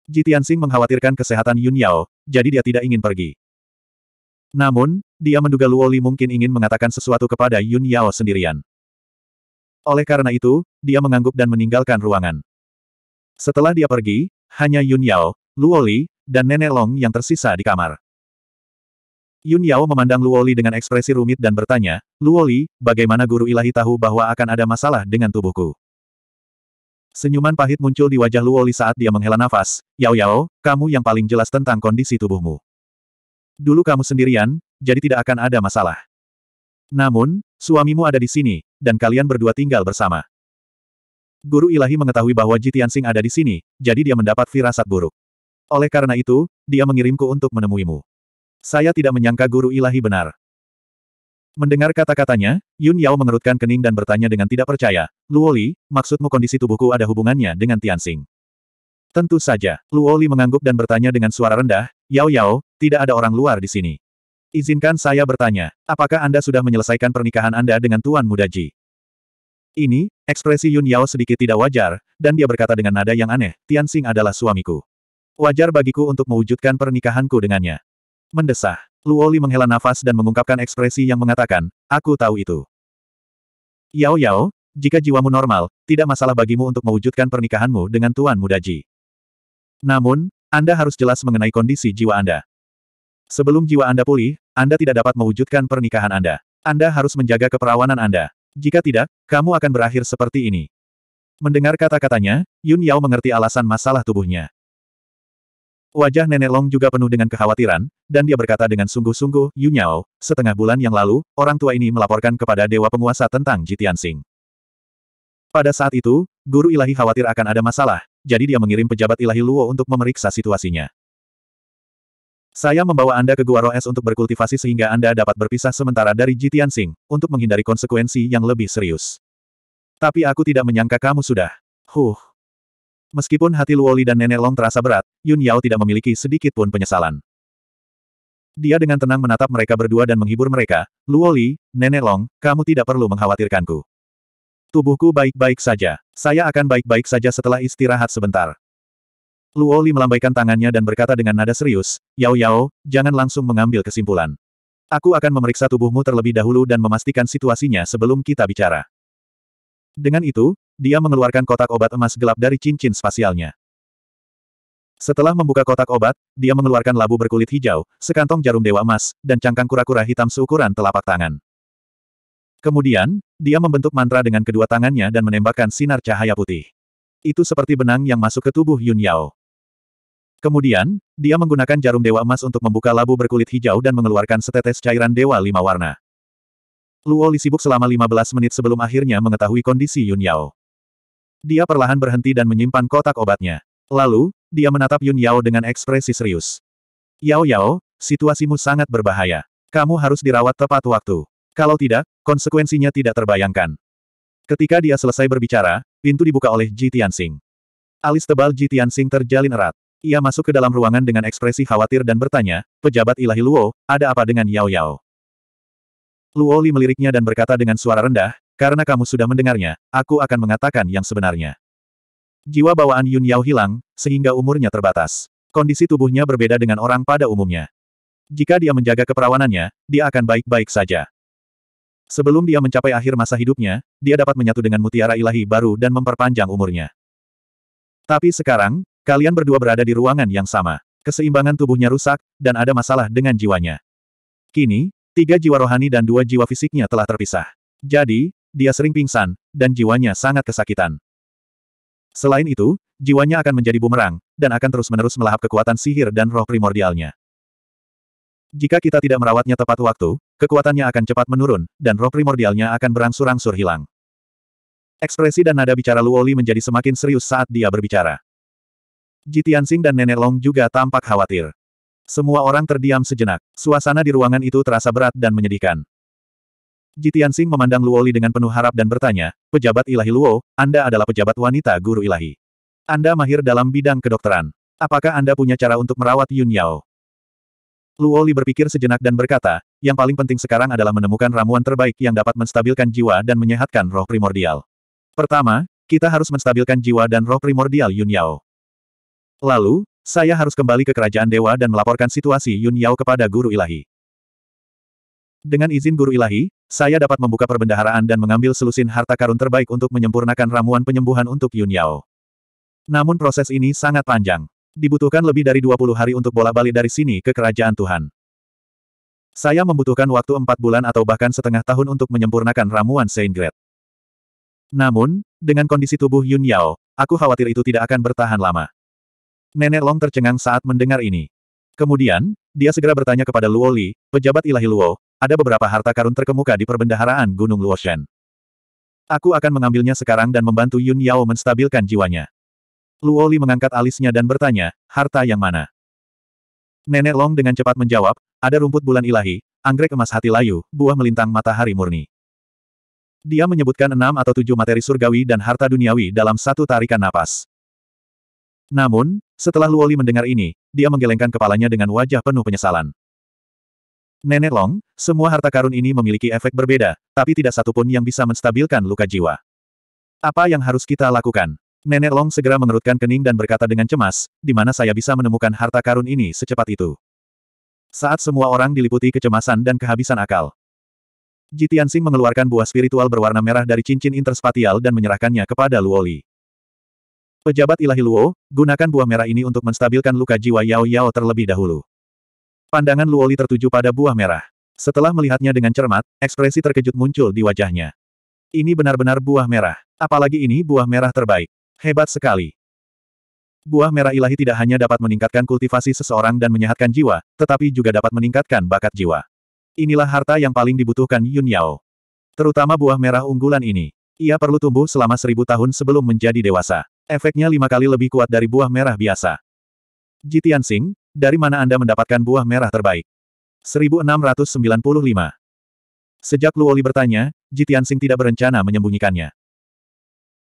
Jitiansing mengkhawatirkan kesehatan Yun Yao, jadi dia tidak ingin pergi. Namun, dia menduga Luo Li mungkin ingin mengatakan sesuatu kepada Yun Yao sendirian. Oleh karena itu, dia mengangguk dan meninggalkan ruangan. Setelah dia pergi, hanya Yun Yao, Li, dan Nenek Long yang tersisa di kamar. Yun Yao memandang Luoli dengan ekspresi rumit dan bertanya, Luoli, bagaimana guru ilahi tahu bahwa akan ada masalah dengan tubuhku? Senyuman pahit muncul di wajah Luoli saat dia menghela nafas, Yao Yao, kamu yang paling jelas tentang kondisi tubuhmu. Dulu kamu sendirian, jadi tidak akan ada masalah. Namun, suamimu ada di sini, dan kalian berdua tinggal bersama. Guru ilahi mengetahui bahwa Jitian Sing ada di sini, jadi dia mendapat firasat buruk. Oleh karena itu, dia mengirimku untuk menemuimu. Saya tidak menyangka guru ilahi benar. Mendengar kata-katanya, Yun Yao mengerutkan kening dan bertanya dengan tidak percaya, Luoli, maksudmu kondisi tubuhku ada hubungannya dengan Tianxing? Tentu saja, Luoli mengangguk dan bertanya dengan suara rendah, Yao Yao, tidak ada orang luar di sini. Izinkan saya bertanya, apakah Anda sudah menyelesaikan pernikahan Anda dengan Tuan Muda Ji? Ini, ekspresi Yun Yao sedikit tidak wajar, dan dia berkata dengan nada yang aneh, Tianxing adalah suamiku. Wajar bagiku untuk mewujudkan pernikahanku dengannya. Mendesah. Luoli menghela nafas dan mengungkapkan ekspresi yang mengatakan, aku tahu itu. Yao Yao, jika jiwamu normal, tidak masalah bagimu untuk mewujudkan pernikahanmu dengan Tuan Muda Ji. Namun, Anda harus jelas mengenai kondisi jiwa Anda. Sebelum jiwa Anda pulih, Anda tidak dapat mewujudkan pernikahan Anda. Anda harus menjaga keperawanan Anda. Jika tidak, kamu akan berakhir seperti ini. Mendengar kata-katanya, Yun Yao mengerti alasan masalah tubuhnya. Wajah Nenek Long juga penuh dengan kekhawatiran, dan dia berkata dengan sungguh-sungguh, Yu Nyao, setengah bulan yang lalu, orang tua ini melaporkan kepada Dewa Penguasa tentang Jitian Sing. Pada saat itu, Guru Ilahi khawatir akan ada masalah, jadi dia mengirim pejabat Ilahi Luo untuk memeriksa situasinya. Saya membawa Anda ke Gua Roes untuk berkultivasi sehingga Anda dapat berpisah sementara dari Jitian Sing, untuk menghindari konsekuensi yang lebih serius. Tapi aku tidak menyangka kamu sudah. Huh. Meskipun hati Luoli dan Nenek Long terasa berat, Yun Yao tidak memiliki sedikit pun penyesalan. Dia dengan tenang menatap mereka berdua dan menghibur mereka, Luoli, Nenek Long, kamu tidak perlu mengkhawatirkanku. Tubuhku baik-baik saja. Saya akan baik-baik saja setelah istirahat sebentar. Luoli melambaikan tangannya dan berkata dengan nada serius, Yao Yao, jangan langsung mengambil kesimpulan. Aku akan memeriksa tubuhmu terlebih dahulu dan memastikan situasinya sebelum kita bicara. Dengan itu, dia mengeluarkan kotak obat emas gelap dari cincin spasialnya. Setelah membuka kotak obat, dia mengeluarkan labu berkulit hijau, sekantong jarum dewa emas, dan cangkang kura-kura hitam seukuran telapak tangan. Kemudian, dia membentuk mantra dengan kedua tangannya dan menembakkan sinar cahaya putih. Itu seperti benang yang masuk ke tubuh Yun Yao. Kemudian, dia menggunakan jarum dewa emas untuk membuka labu berkulit hijau dan mengeluarkan setetes cairan dewa lima warna. Luo Li sibuk selama 15 menit sebelum akhirnya mengetahui kondisi Yun Yao. Dia perlahan berhenti dan menyimpan kotak obatnya. Lalu, dia menatap Yun Yao dengan ekspresi serius. Yao Yao, situasimu sangat berbahaya. Kamu harus dirawat tepat waktu. Kalau tidak, konsekuensinya tidak terbayangkan. Ketika dia selesai berbicara, pintu dibuka oleh Ji Tianxing. Alis tebal Ji Tianxing terjalin erat. Ia masuk ke dalam ruangan dengan ekspresi khawatir dan bertanya, pejabat ilahi Luo, ada apa dengan Yao Yao? Luo Li meliriknya dan berkata dengan suara rendah, karena kamu sudah mendengarnya, aku akan mengatakan yang sebenarnya. Jiwa bawaan Yun Yao hilang, sehingga umurnya terbatas. Kondisi tubuhnya berbeda dengan orang pada umumnya. Jika dia menjaga keperawanannya, dia akan baik-baik saja. Sebelum dia mencapai akhir masa hidupnya, dia dapat menyatu dengan mutiara ilahi baru dan memperpanjang umurnya. Tapi sekarang, kalian berdua berada di ruangan yang sama. Keseimbangan tubuhnya rusak, dan ada masalah dengan jiwanya. Kini, tiga jiwa rohani dan dua jiwa fisiknya telah terpisah. Jadi, dia sering pingsan, dan jiwanya sangat kesakitan. Selain itu, jiwanya akan menjadi bumerang, dan akan terus-menerus melahap kekuatan sihir dan roh primordialnya. Jika kita tidak merawatnya tepat waktu, kekuatannya akan cepat menurun, dan roh primordialnya akan berangsur-angsur hilang. Ekspresi dan nada bicara Luoli menjadi semakin serius saat dia berbicara. Jitiansing dan Nenek Long juga tampak khawatir. Semua orang terdiam sejenak. Suasana di ruangan itu terasa berat dan menyedihkan. Jitiansing memandang Luoli dengan penuh harap dan bertanya, pejabat ilahi Luo, Anda adalah pejabat wanita guru ilahi. Anda mahir dalam bidang kedokteran. Apakah Anda punya cara untuk merawat Yun Yao? Luoli berpikir sejenak dan berkata, yang paling penting sekarang adalah menemukan ramuan terbaik yang dapat menstabilkan jiwa dan menyehatkan roh primordial. Pertama, kita harus menstabilkan jiwa dan roh primordial Yun Yao. Lalu, saya harus kembali ke kerajaan dewa dan melaporkan situasi Yun Yao kepada guru ilahi. Dengan izin guru ilahi, saya dapat membuka perbendaharaan dan mengambil selusin harta karun terbaik untuk menyempurnakan ramuan penyembuhan untuk Yun Yao. Namun proses ini sangat panjang. Dibutuhkan lebih dari 20 hari untuk bola-balik dari sini ke kerajaan Tuhan. Saya membutuhkan waktu empat bulan atau bahkan setengah tahun untuk menyempurnakan ramuan Saint Namun, dengan kondisi tubuh Yun Yao, aku khawatir itu tidak akan bertahan lama. Nenek Long tercengang saat mendengar ini. Kemudian, dia segera bertanya kepada Luo Li, pejabat ilahi Luo, ada beberapa harta karun terkemuka di perbendaharaan Gunung Luoshen. Aku akan mengambilnya sekarang dan membantu Yun Yao menstabilkan jiwanya. Luo Li mengangkat alisnya dan bertanya, harta yang mana? Nenek Long dengan cepat menjawab, ada rumput bulan ilahi, anggrek emas hati layu, buah melintang matahari murni. Dia menyebutkan enam atau tujuh materi surgawi dan harta duniawi dalam satu tarikan napas. Namun, setelah Luoli mendengar ini, dia menggelengkan kepalanya dengan wajah penuh penyesalan. Nenek Long, semua harta karun ini memiliki efek berbeda, tapi tidak satupun yang bisa menstabilkan luka jiwa. Apa yang harus kita lakukan? Nenek Long segera mengerutkan kening dan berkata dengan cemas, di mana saya bisa menemukan harta karun ini secepat itu. Saat semua orang diliputi kecemasan dan kehabisan akal. Jitian Sing mengeluarkan buah spiritual berwarna merah dari cincin interspatial dan menyerahkannya kepada Luoli. Pejabat ilahi Luo, gunakan buah merah ini untuk menstabilkan luka jiwa Yao Yao terlebih dahulu. Pandangan Luoli tertuju pada buah merah. Setelah melihatnya dengan cermat, ekspresi terkejut muncul di wajahnya. Ini benar-benar buah merah. Apalagi ini buah merah terbaik. Hebat sekali. Buah merah ilahi tidak hanya dapat meningkatkan kultivasi seseorang dan menyehatkan jiwa, tetapi juga dapat meningkatkan bakat jiwa. Inilah harta yang paling dibutuhkan Yun Yao. Terutama buah merah unggulan ini. Ia perlu tumbuh selama seribu tahun sebelum menjadi dewasa. Efeknya lima kali lebih kuat dari buah merah biasa. Jitian Sing, dari mana Anda mendapatkan buah merah terbaik? 1695. Sejak Luoli bertanya, Jitiansing tidak berencana menyembunyikannya.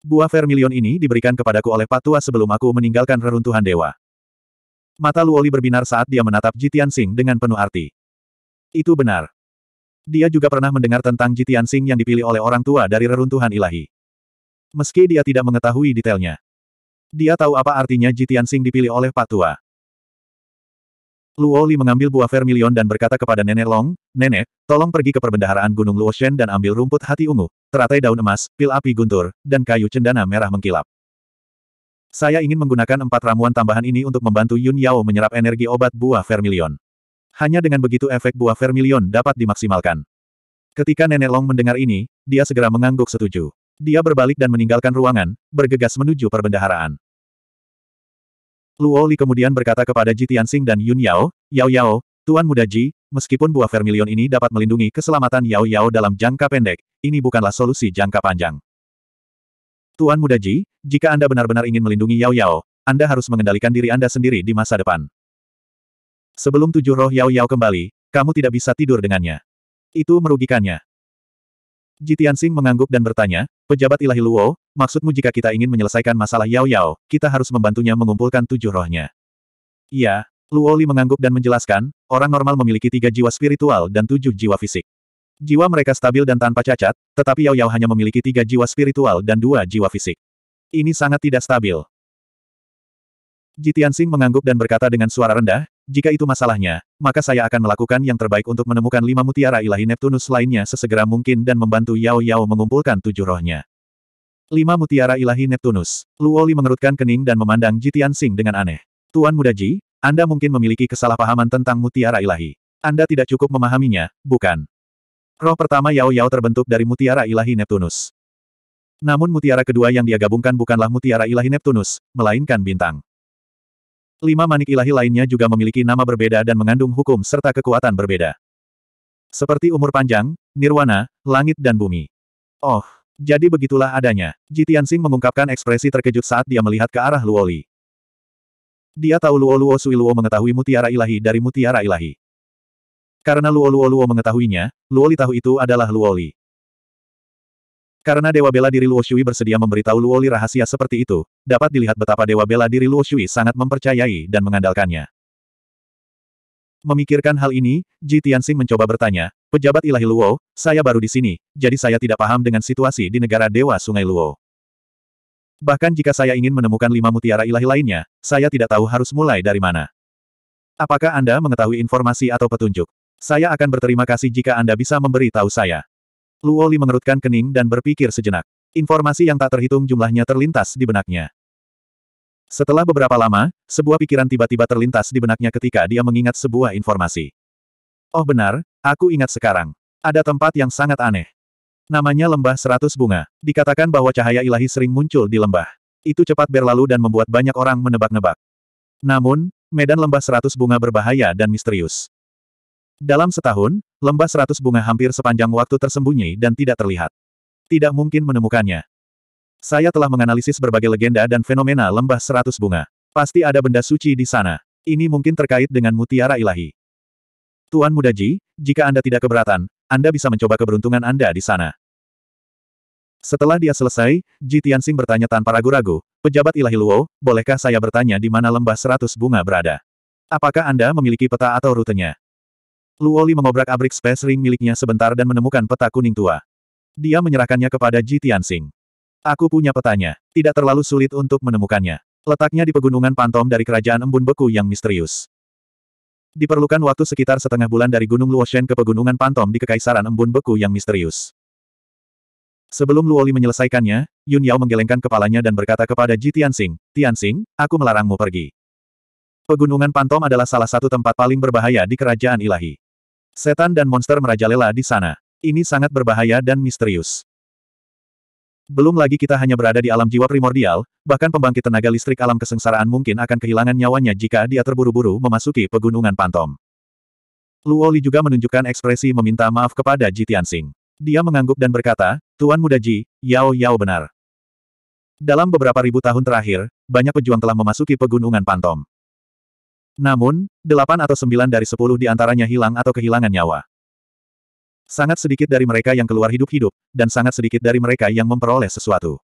Buah vermilion ini diberikan kepadaku oleh Patua sebelum aku meninggalkan reruntuhan dewa. Mata Luoli berbinar saat dia menatap Jitiansing dengan penuh arti. Itu benar. Dia juga pernah mendengar tentang Jitiansing yang dipilih oleh orang tua dari reruntuhan ilahi. Meski dia tidak mengetahui detailnya. Dia tahu apa artinya Jitiansing dipilih oleh Patua. Luo Li mengambil buah vermilion dan berkata kepada Nenek Long, Nenek, tolong pergi ke perbendaharaan Gunung Luoshen dan ambil rumput hati ungu, teratai daun emas, pil api guntur, dan kayu cendana merah mengkilap. Saya ingin menggunakan empat ramuan tambahan ini untuk membantu Yun Yao menyerap energi obat buah vermilion. Hanya dengan begitu efek buah vermilion dapat dimaksimalkan. Ketika Nenek Long mendengar ini, dia segera mengangguk setuju. Dia berbalik dan meninggalkan ruangan, bergegas menuju perbendaharaan. Luo Li kemudian berkata kepada Ji Tianxing dan Yun Yao, Yao Yao, Tuan Muda Ji, meskipun buah vermilion ini dapat melindungi keselamatan Yao Yao dalam jangka pendek, ini bukanlah solusi jangka panjang. Tuan Muda Ji, jika Anda benar-benar ingin melindungi Yao Yao, Anda harus mengendalikan diri Anda sendiri di masa depan. Sebelum tujuh roh Yao Yao kembali, kamu tidak bisa tidur dengannya. Itu merugikannya. Jitian Sing mengangguk dan bertanya, pejabat ilahi Luo, maksudmu jika kita ingin menyelesaikan masalah Yao Yao, kita harus membantunya mengumpulkan tujuh rohnya. Iya, Luo Li mengangguk dan menjelaskan, orang normal memiliki tiga jiwa spiritual dan tujuh jiwa fisik. Jiwa mereka stabil dan tanpa cacat, tetapi Yao Yao hanya memiliki tiga jiwa spiritual dan dua jiwa fisik. Ini sangat tidak stabil. Jitian Sing mengangguk dan berkata dengan suara rendah, jika itu masalahnya, maka saya akan melakukan yang terbaik untuk menemukan lima mutiara ilahi Neptunus lainnya sesegera mungkin dan membantu Yao Yao mengumpulkan tujuh rohnya. Lima mutiara ilahi Neptunus. Luo Li mengerutkan kening dan memandang Jitian Sing dengan aneh. Tuan muda Ji, Anda mungkin memiliki kesalahpahaman tentang mutiara ilahi. Anda tidak cukup memahaminya, bukan? Roh pertama Yao Yao terbentuk dari mutiara ilahi Neptunus. Namun mutiara kedua yang dia gabungkan bukanlah mutiara ilahi Neptunus, melainkan bintang. Lima manik ilahi lainnya juga memiliki nama berbeda dan mengandung hukum serta kekuatan berbeda. Seperti umur panjang, nirwana, langit dan bumi. Oh, jadi begitulah adanya. Jitian Jitiansing mengungkapkan ekspresi terkejut saat dia melihat ke arah Luoli. Dia tahu Luo Luo Sui Luo mengetahui mutiara ilahi dari mutiara ilahi. Karena Luo Luo mengetahuinya, Luoli tahu itu adalah Luoli. Karena Dewa Bela Diri Luo Shui bersedia memberitahu Luo Li rahasia seperti itu, dapat dilihat betapa Dewa Bela Diri Luo Shui sangat mempercayai dan mengandalkannya. Memikirkan hal ini, Ji Tianxing mencoba bertanya, Pejabat Ilahi Luo, saya baru di sini, jadi saya tidak paham dengan situasi di negara Dewa Sungai Luo. Bahkan jika saya ingin menemukan lima mutiara ilahi lainnya, saya tidak tahu harus mulai dari mana. Apakah Anda mengetahui informasi atau petunjuk? Saya akan berterima kasih jika Anda bisa memberi tahu saya. Luo Li mengerutkan kening dan berpikir sejenak. Informasi yang tak terhitung jumlahnya terlintas di benaknya. Setelah beberapa lama, sebuah pikiran tiba-tiba terlintas di benaknya ketika dia mengingat sebuah informasi. Oh benar, aku ingat sekarang. Ada tempat yang sangat aneh. Namanya Lembah Seratus Bunga. Dikatakan bahwa cahaya ilahi sering muncul di lembah. Itu cepat berlalu dan membuat banyak orang menebak-nebak. Namun, medan Lembah Seratus Bunga berbahaya dan misterius. Dalam setahun, Lembah seratus bunga hampir sepanjang waktu tersembunyi dan tidak terlihat. Tidak mungkin menemukannya. Saya telah menganalisis berbagai legenda dan fenomena lembah seratus bunga. Pasti ada benda suci di sana. Ini mungkin terkait dengan mutiara ilahi. Tuan Muda Ji, jika Anda tidak keberatan, Anda bisa mencoba keberuntungan Anda di sana. Setelah dia selesai, Ji Tianxing bertanya tanpa ragu-ragu, pejabat ilahi Luo, bolehkah saya bertanya di mana lembah seratus bunga berada? Apakah Anda memiliki peta atau rutenya? Luoli mengobrak-abrik space ring miliknya sebentar dan menemukan peta kuning tua. Dia menyerahkannya kepada Ji Tianxing. Aku punya petanya. Tidak terlalu sulit untuk menemukannya. Letaknya di pegunungan Pantom dari kerajaan embun beku yang misterius. Diperlukan waktu sekitar setengah bulan dari Gunung Luoshen ke pegunungan Pantom di Kekaisaran Embun Beku yang misterius. Sebelum Luoli menyelesaikannya, Yun Yao menggelengkan kepalanya dan berkata kepada Ji Tianxing, Tianxing, aku melarangmu pergi. Pegunungan Pantom adalah salah satu tempat paling berbahaya di kerajaan ilahi. Setan dan monster merajalela di sana. Ini sangat berbahaya dan misterius. Belum lagi kita hanya berada di alam jiwa primordial, bahkan pembangkit tenaga listrik alam kesengsaraan mungkin akan kehilangan nyawanya jika dia terburu-buru memasuki pegunungan Pantom. Luo Li juga menunjukkan ekspresi meminta maaf kepada Ji Tianxing. Dia mengangguk dan berkata, Tuan Muda Ji, Yao Yao benar. Dalam beberapa ribu tahun terakhir, banyak pejuang telah memasuki pegunungan Pantom. Namun, delapan atau sembilan dari sepuluh di antaranya hilang atau kehilangan nyawa. Sangat sedikit dari mereka yang keluar hidup-hidup, dan sangat sedikit dari mereka yang memperoleh sesuatu.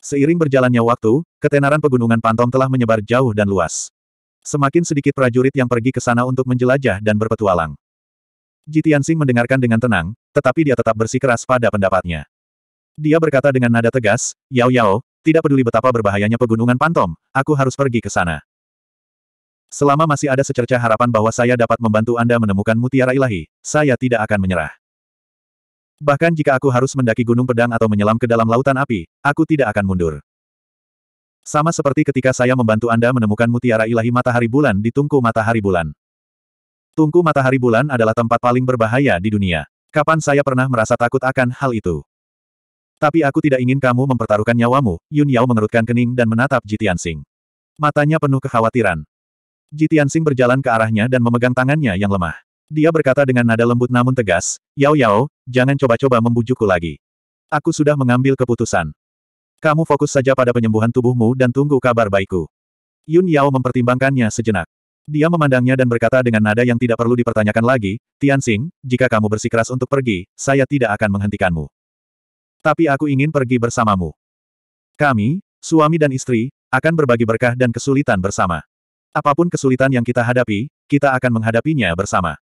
Seiring berjalannya waktu, ketenaran pegunungan Pantom telah menyebar jauh dan luas. Semakin sedikit prajurit yang pergi ke sana untuk menjelajah dan berpetualang. Jitiansing mendengarkan dengan tenang, tetapi dia tetap bersikeras pada pendapatnya. Dia berkata dengan nada tegas, Yao Yao, tidak peduli betapa berbahayanya pegunungan Pantom, aku harus pergi ke sana. Selama masih ada secerca harapan bahwa saya dapat membantu Anda menemukan mutiara ilahi, saya tidak akan menyerah. Bahkan jika aku harus mendaki gunung pedang atau menyelam ke dalam lautan api, aku tidak akan mundur. Sama seperti ketika saya membantu Anda menemukan mutiara ilahi matahari bulan di tungku matahari bulan. Tungku matahari bulan adalah tempat paling berbahaya di dunia. Kapan saya pernah merasa takut akan hal itu? Tapi aku tidak ingin kamu mempertaruhkan nyawamu, Yun Yao mengerutkan kening dan menatap Jitian Sing. Matanya penuh kekhawatiran. Ji Tianxing berjalan ke arahnya dan memegang tangannya yang lemah. Dia berkata dengan nada lembut namun tegas, Yao Yao, jangan coba-coba membujukku lagi. Aku sudah mengambil keputusan. Kamu fokus saja pada penyembuhan tubuhmu dan tunggu kabar baikku. Yun Yao mempertimbangkannya sejenak. Dia memandangnya dan berkata dengan nada yang tidak perlu dipertanyakan lagi, Tianxing, jika kamu bersikeras untuk pergi, saya tidak akan menghentikanmu. Tapi aku ingin pergi bersamamu. Kami, suami dan istri, akan berbagi berkah dan kesulitan bersama. Apapun kesulitan yang kita hadapi, kita akan menghadapinya bersama.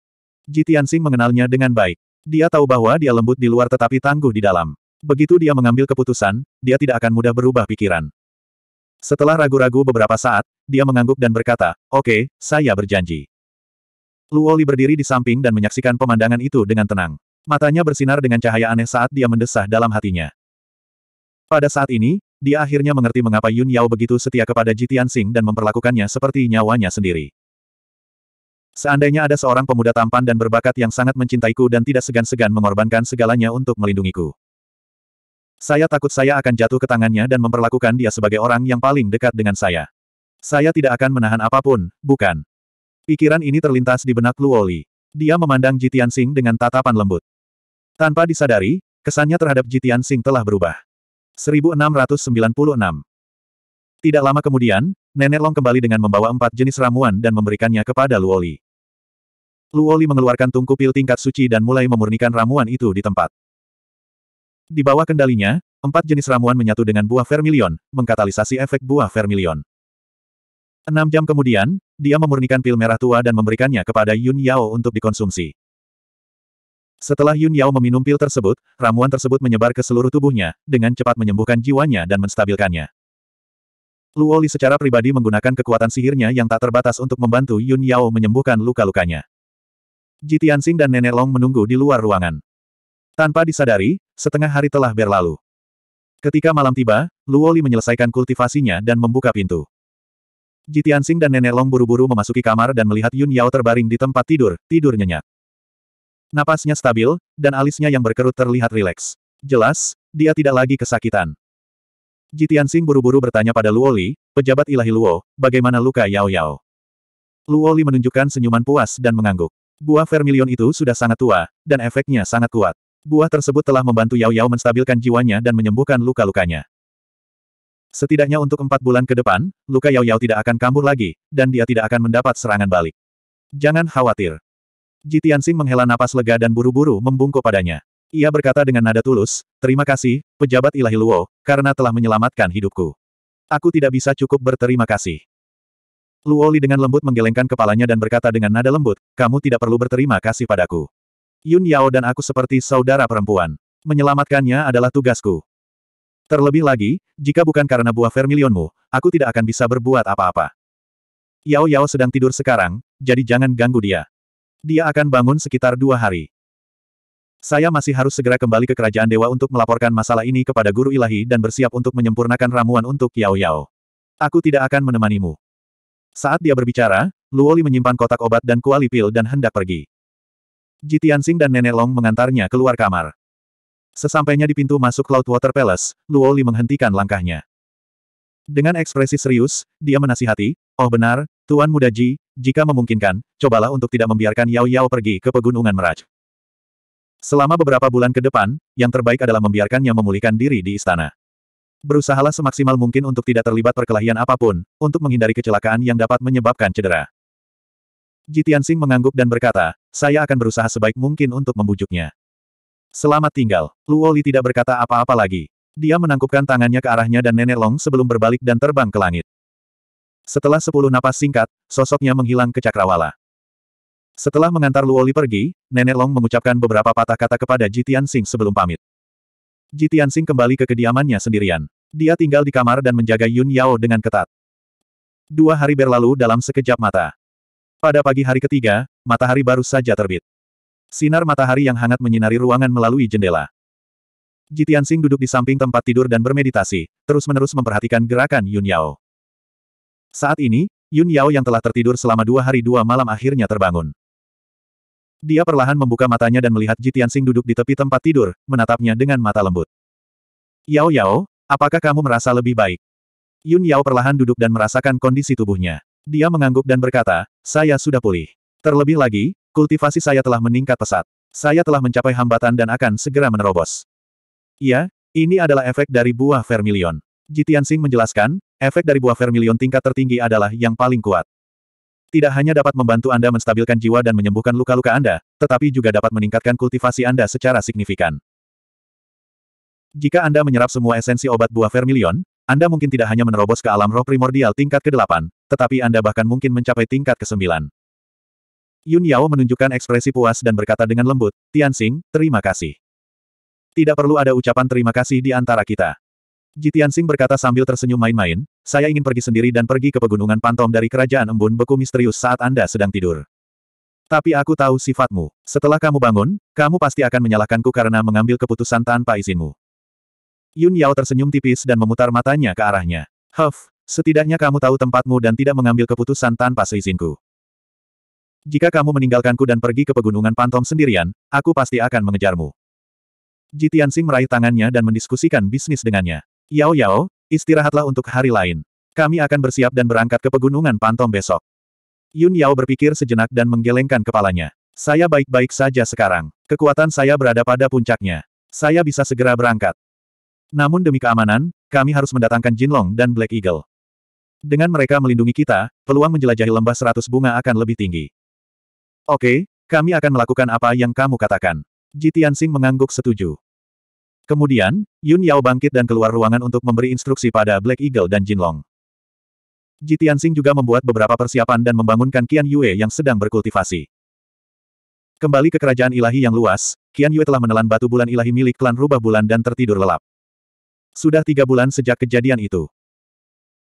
Ji mengenalnya dengan baik. Dia tahu bahwa dia lembut di luar tetapi tangguh di dalam. Begitu dia mengambil keputusan, dia tidak akan mudah berubah pikiran. Setelah ragu-ragu beberapa saat, dia mengangguk dan berkata, Oke, okay, saya berjanji. Luoli berdiri di samping dan menyaksikan pemandangan itu dengan tenang. Matanya bersinar dengan cahaya aneh saat dia mendesah dalam hatinya. Pada saat ini, dia akhirnya mengerti mengapa Yun Yao begitu setia kepada Jitian Tianxing dan memperlakukannya seperti nyawanya sendiri. Seandainya ada seorang pemuda tampan dan berbakat yang sangat mencintaiku dan tidak segan-segan mengorbankan segalanya untuk melindungiku. Saya takut saya akan jatuh ke tangannya dan memperlakukan dia sebagai orang yang paling dekat dengan saya. Saya tidak akan menahan apapun, bukan? Pikiran ini terlintas di benak Luoli. Dia memandang Jitian Xing dengan tatapan lembut. Tanpa disadari, kesannya terhadap Jitian Xing telah berubah. 1696. Tidak lama kemudian, Nenek Long kembali dengan membawa empat jenis ramuan dan memberikannya kepada Luoli. Luoli mengeluarkan tungku pil tingkat suci dan mulai memurnikan ramuan itu di tempat. Di bawah kendalinya, empat jenis ramuan menyatu dengan buah vermilion, mengkatalisasi efek buah vermilion. Enam jam kemudian, dia memurnikan pil merah tua dan memberikannya kepada Yun Yao untuk dikonsumsi. Setelah Yun Yao meminum pil tersebut, ramuan tersebut menyebar ke seluruh tubuhnya, dengan cepat menyembuhkan jiwanya dan menstabilkannya. Luo Li secara pribadi menggunakan kekuatan sihirnya yang tak terbatas untuk membantu Yun Yao menyembuhkan luka-lukanya. Ji Tianxing dan Nenek Long menunggu di luar ruangan. Tanpa disadari, setengah hari telah berlalu. Ketika malam tiba, Luo Li menyelesaikan kultivasinya dan membuka pintu. Ji Tianxing dan Nenek Long buru-buru memasuki kamar dan melihat Yun Yao terbaring di tempat tidur, tidur nyenyak. Napasnya stabil, dan alisnya yang berkerut terlihat rileks. Jelas, dia tidak lagi kesakitan. Jitian Sing buru-buru bertanya pada Luo Li, pejabat ilahi Luo, bagaimana luka Yao Yao? Luo Li menunjukkan senyuman puas dan mengangguk. Buah vermilion itu sudah sangat tua, dan efeknya sangat kuat. Buah tersebut telah membantu Yao Yao menstabilkan jiwanya dan menyembuhkan luka-lukanya. Setidaknya untuk empat bulan ke depan, luka Yao Yao tidak akan kambuh lagi, dan dia tidak akan mendapat serangan balik. Jangan khawatir. Ji Tianxing menghela napas lega dan buru-buru membungkuk padanya. Ia berkata dengan nada tulus, terima kasih, pejabat ilahi Luo, karena telah menyelamatkan hidupku. Aku tidak bisa cukup berterima kasih. Luo Li dengan lembut menggelengkan kepalanya dan berkata dengan nada lembut, kamu tidak perlu berterima kasih padaku. Yun Yao dan aku seperti saudara perempuan. Menyelamatkannya adalah tugasku. Terlebih lagi, jika bukan karena buah vermilionmu, aku tidak akan bisa berbuat apa-apa. Yao Yao sedang tidur sekarang, jadi jangan ganggu dia. Dia akan bangun sekitar dua hari. Saya masih harus segera kembali ke kerajaan dewa untuk melaporkan masalah ini kepada guru ilahi dan bersiap untuk menyempurnakan ramuan untuk Yao Yao. Aku tidak akan menemanimu. Saat dia berbicara, Luoli menyimpan kotak obat dan kuali pil dan hendak pergi. Ji Tianxing dan Nenek Long mengantarnya keluar kamar. Sesampainya di pintu masuk Water Palace, Luoli menghentikan langkahnya. Dengan ekspresi serius, dia menasihati, Oh benar, Tuan Muda Ji, jika memungkinkan, cobalah untuk tidak membiarkan Yao Yao pergi ke Pegunungan Meraj. Selama beberapa bulan ke depan, yang terbaik adalah membiarkannya memulihkan diri di istana. Berusahalah semaksimal mungkin untuk tidak terlibat perkelahian apapun, untuk menghindari kecelakaan yang dapat menyebabkan cedera. Jitian Sing mengangguk dan berkata, saya akan berusaha sebaik mungkin untuk membujuknya. Selamat tinggal, Luo Li tidak berkata apa-apa lagi. Dia menangkupkan tangannya ke arahnya dan Nenek Long sebelum berbalik dan terbang ke langit. Setelah sepuluh napas singkat, sosoknya menghilang ke cakrawala. Setelah mengantar Luoli pergi, Nenek Long mengucapkan beberapa patah kata kepada Jitian Sing sebelum pamit. Jitian Sing kembali ke kediamannya sendirian. Dia tinggal di kamar dan menjaga Yun Yao dengan ketat. Dua hari berlalu dalam sekejap mata. Pada pagi hari ketiga, matahari baru saja terbit. Sinar matahari yang hangat menyinari ruangan melalui jendela. Jitian Sing duduk di samping tempat tidur dan bermeditasi, terus-menerus memperhatikan gerakan Yun Yao. Saat ini, Yun Yao yang telah tertidur selama dua hari dua malam akhirnya terbangun. Dia perlahan membuka matanya dan melihat Jitian Sing duduk di tepi tempat tidur, menatapnya dengan mata lembut. Yao Yao, apakah kamu merasa lebih baik? Yun Yao perlahan duduk dan merasakan kondisi tubuhnya. Dia mengangguk dan berkata, saya sudah pulih. Terlebih lagi, kultivasi saya telah meningkat pesat. Saya telah mencapai hambatan dan akan segera menerobos. Iya, ini adalah efek dari buah vermilion. Tianxing menjelaskan, efek dari buah vermilion tingkat tertinggi adalah yang paling kuat. Tidak hanya dapat membantu Anda menstabilkan jiwa dan menyembuhkan luka-luka Anda, tetapi juga dapat meningkatkan kultivasi Anda secara signifikan. Jika Anda menyerap semua esensi obat buah vermilion, Anda mungkin tidak hanya menerobos ke alam roh primordial tingkat ke-8, tetapi Anda bahkan mungkin mencapai tingkat ke-9. Yun Yao menunjukkan ekspresi puas dan berkata dengan lembut, Tianxing, terima kasih. Tidak perlu ada ucapan terima kasih di antara kita. Jitian Sing berkata sambil tersenyum main-main, saya ingin pergi sendiri dan pergi ke pegunungan Pantom dari kerajaan embun beku misterius saat Anda sedang tidur. Tapi aku tahu sifatmu. Setelah kamu bangun, kamu pasti akan menyalahkanku karena mengambil keputusan tanpa izinmu. Yun Yao tersenyum tipis dan memutar matanya ke arahnya. Huff, setidaknya kamu tahu tempatmu dan tidak mengambil keputusan tanpa seizinku. Jika kamu meninggalkanku dan pergi ke pegunungan Pantom sendirian, aku pasti akan mengejarmu. Jitian Sing meraih tangannya dan mendiskusikan bisnis dengannya. Yao Yao, istirahatlah untuk hari lain. Kami akan bersiap dan berangkat ke pegunungan Pantom besok. Yun Yao berpikir sejenak dan menggelengkan kepalanya. Saya baik-baik saja sekarang. Kekuatan saya berada pada puncaknya. Saya bisa segera berangkat. Namun demi keamanan, kami harus mendatangkan Jin Long dan Black Eagle. Dengan mereka melindungi kita, peluang menjelajahi lembah seratus bunga akan lebih tinggi. Oke, kami akan melakukan apa yang kamu katakan. Jitian Sing mengangguk setuju. Kemudian, Yun Yao bangkit dan keluar ruangan untuk memberi instruksi pada Black Eagle dan Jin Long. Ji Tianxing juga membuat beberapa persiapan dan membangunkan Qian Yue yang sedang berkultivasi. Kembali ke kerajaan ilahi yang luas, Qian Yue telah menelan batu bulan ilahi milik klan rubah bulan dan tertidur lelap. Sudah tiga bulan sejak kejadian itu.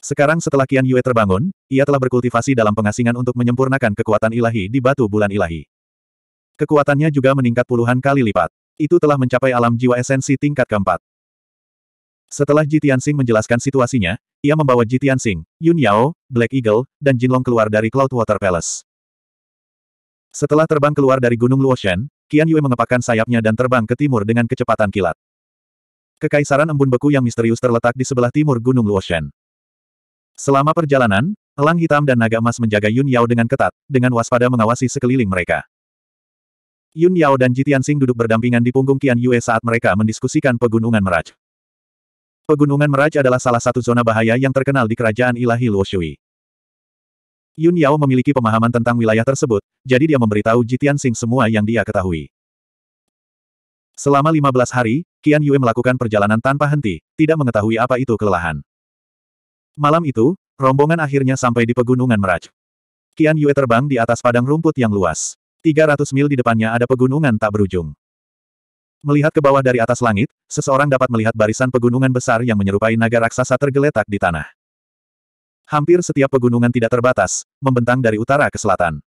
Sekarang setelah Qian Yue terbangun, ia telah berkultivasi dalam pengasingan untuk menyempurnakan kekuatan ilahi di batu bulan ilahi. Kekuatannya juga meningkat puluhan kali lipat. Itu telah mencapai alam jiwa esensi tingkat keempat. Setelah Ji Tianxing menjelaskan situasinya, ia membawa Ji Tianxing, Yun Yao, Black Eagle, dan Jinlong keluar dari Cloud Water Palace. Setelah terbang keluar dari Gunung Luoshan, Qian Yue mengepakkan sayapnya dan terbang ke timur dengan kecepatan kilat. Kekaisaran embun beku yang misterius terletak di sebelah timur Gunung Luoshan. Selama perjalanan, elang hitam dan naga emas menjaga Yun Yao dengan ketat, dengan waspada mengawasi sekeliling mereka. Yun Yao dan Jitian Sing duduk berdampingan di punggung Qian Yue saat mereka mendiskusikan Pegunungan Meraj. Pegunungan Meraj adalah salah satu zona bahaya yang terkenal di kerajaan ilahi Luoshui. Yun Yao memiliki pemahaman tentang wilayah tersebut, jadi dia memberitahu Jitian Sing semua yang dia ketahui. Selama 15 hari, Qian Yue melakukan perjalanan tanpa henti, tidak mengetahui apa itu kelelahan. Malam itu, rombongan akhirnya sampai di Pegunungan Meraj. Qian Yue terbang di atas padang rumput yang luas. 300 mil di depannya ada pegunungan tak berujung. Melihat ke bawah dari atas langit, seseorang dapat melihat barisan pegunungan besar yang menyerupai naga raksasa tergeletak di tanah. Hampir setiap pegunungan tidak terbatas, membentang dari utara ke selatan.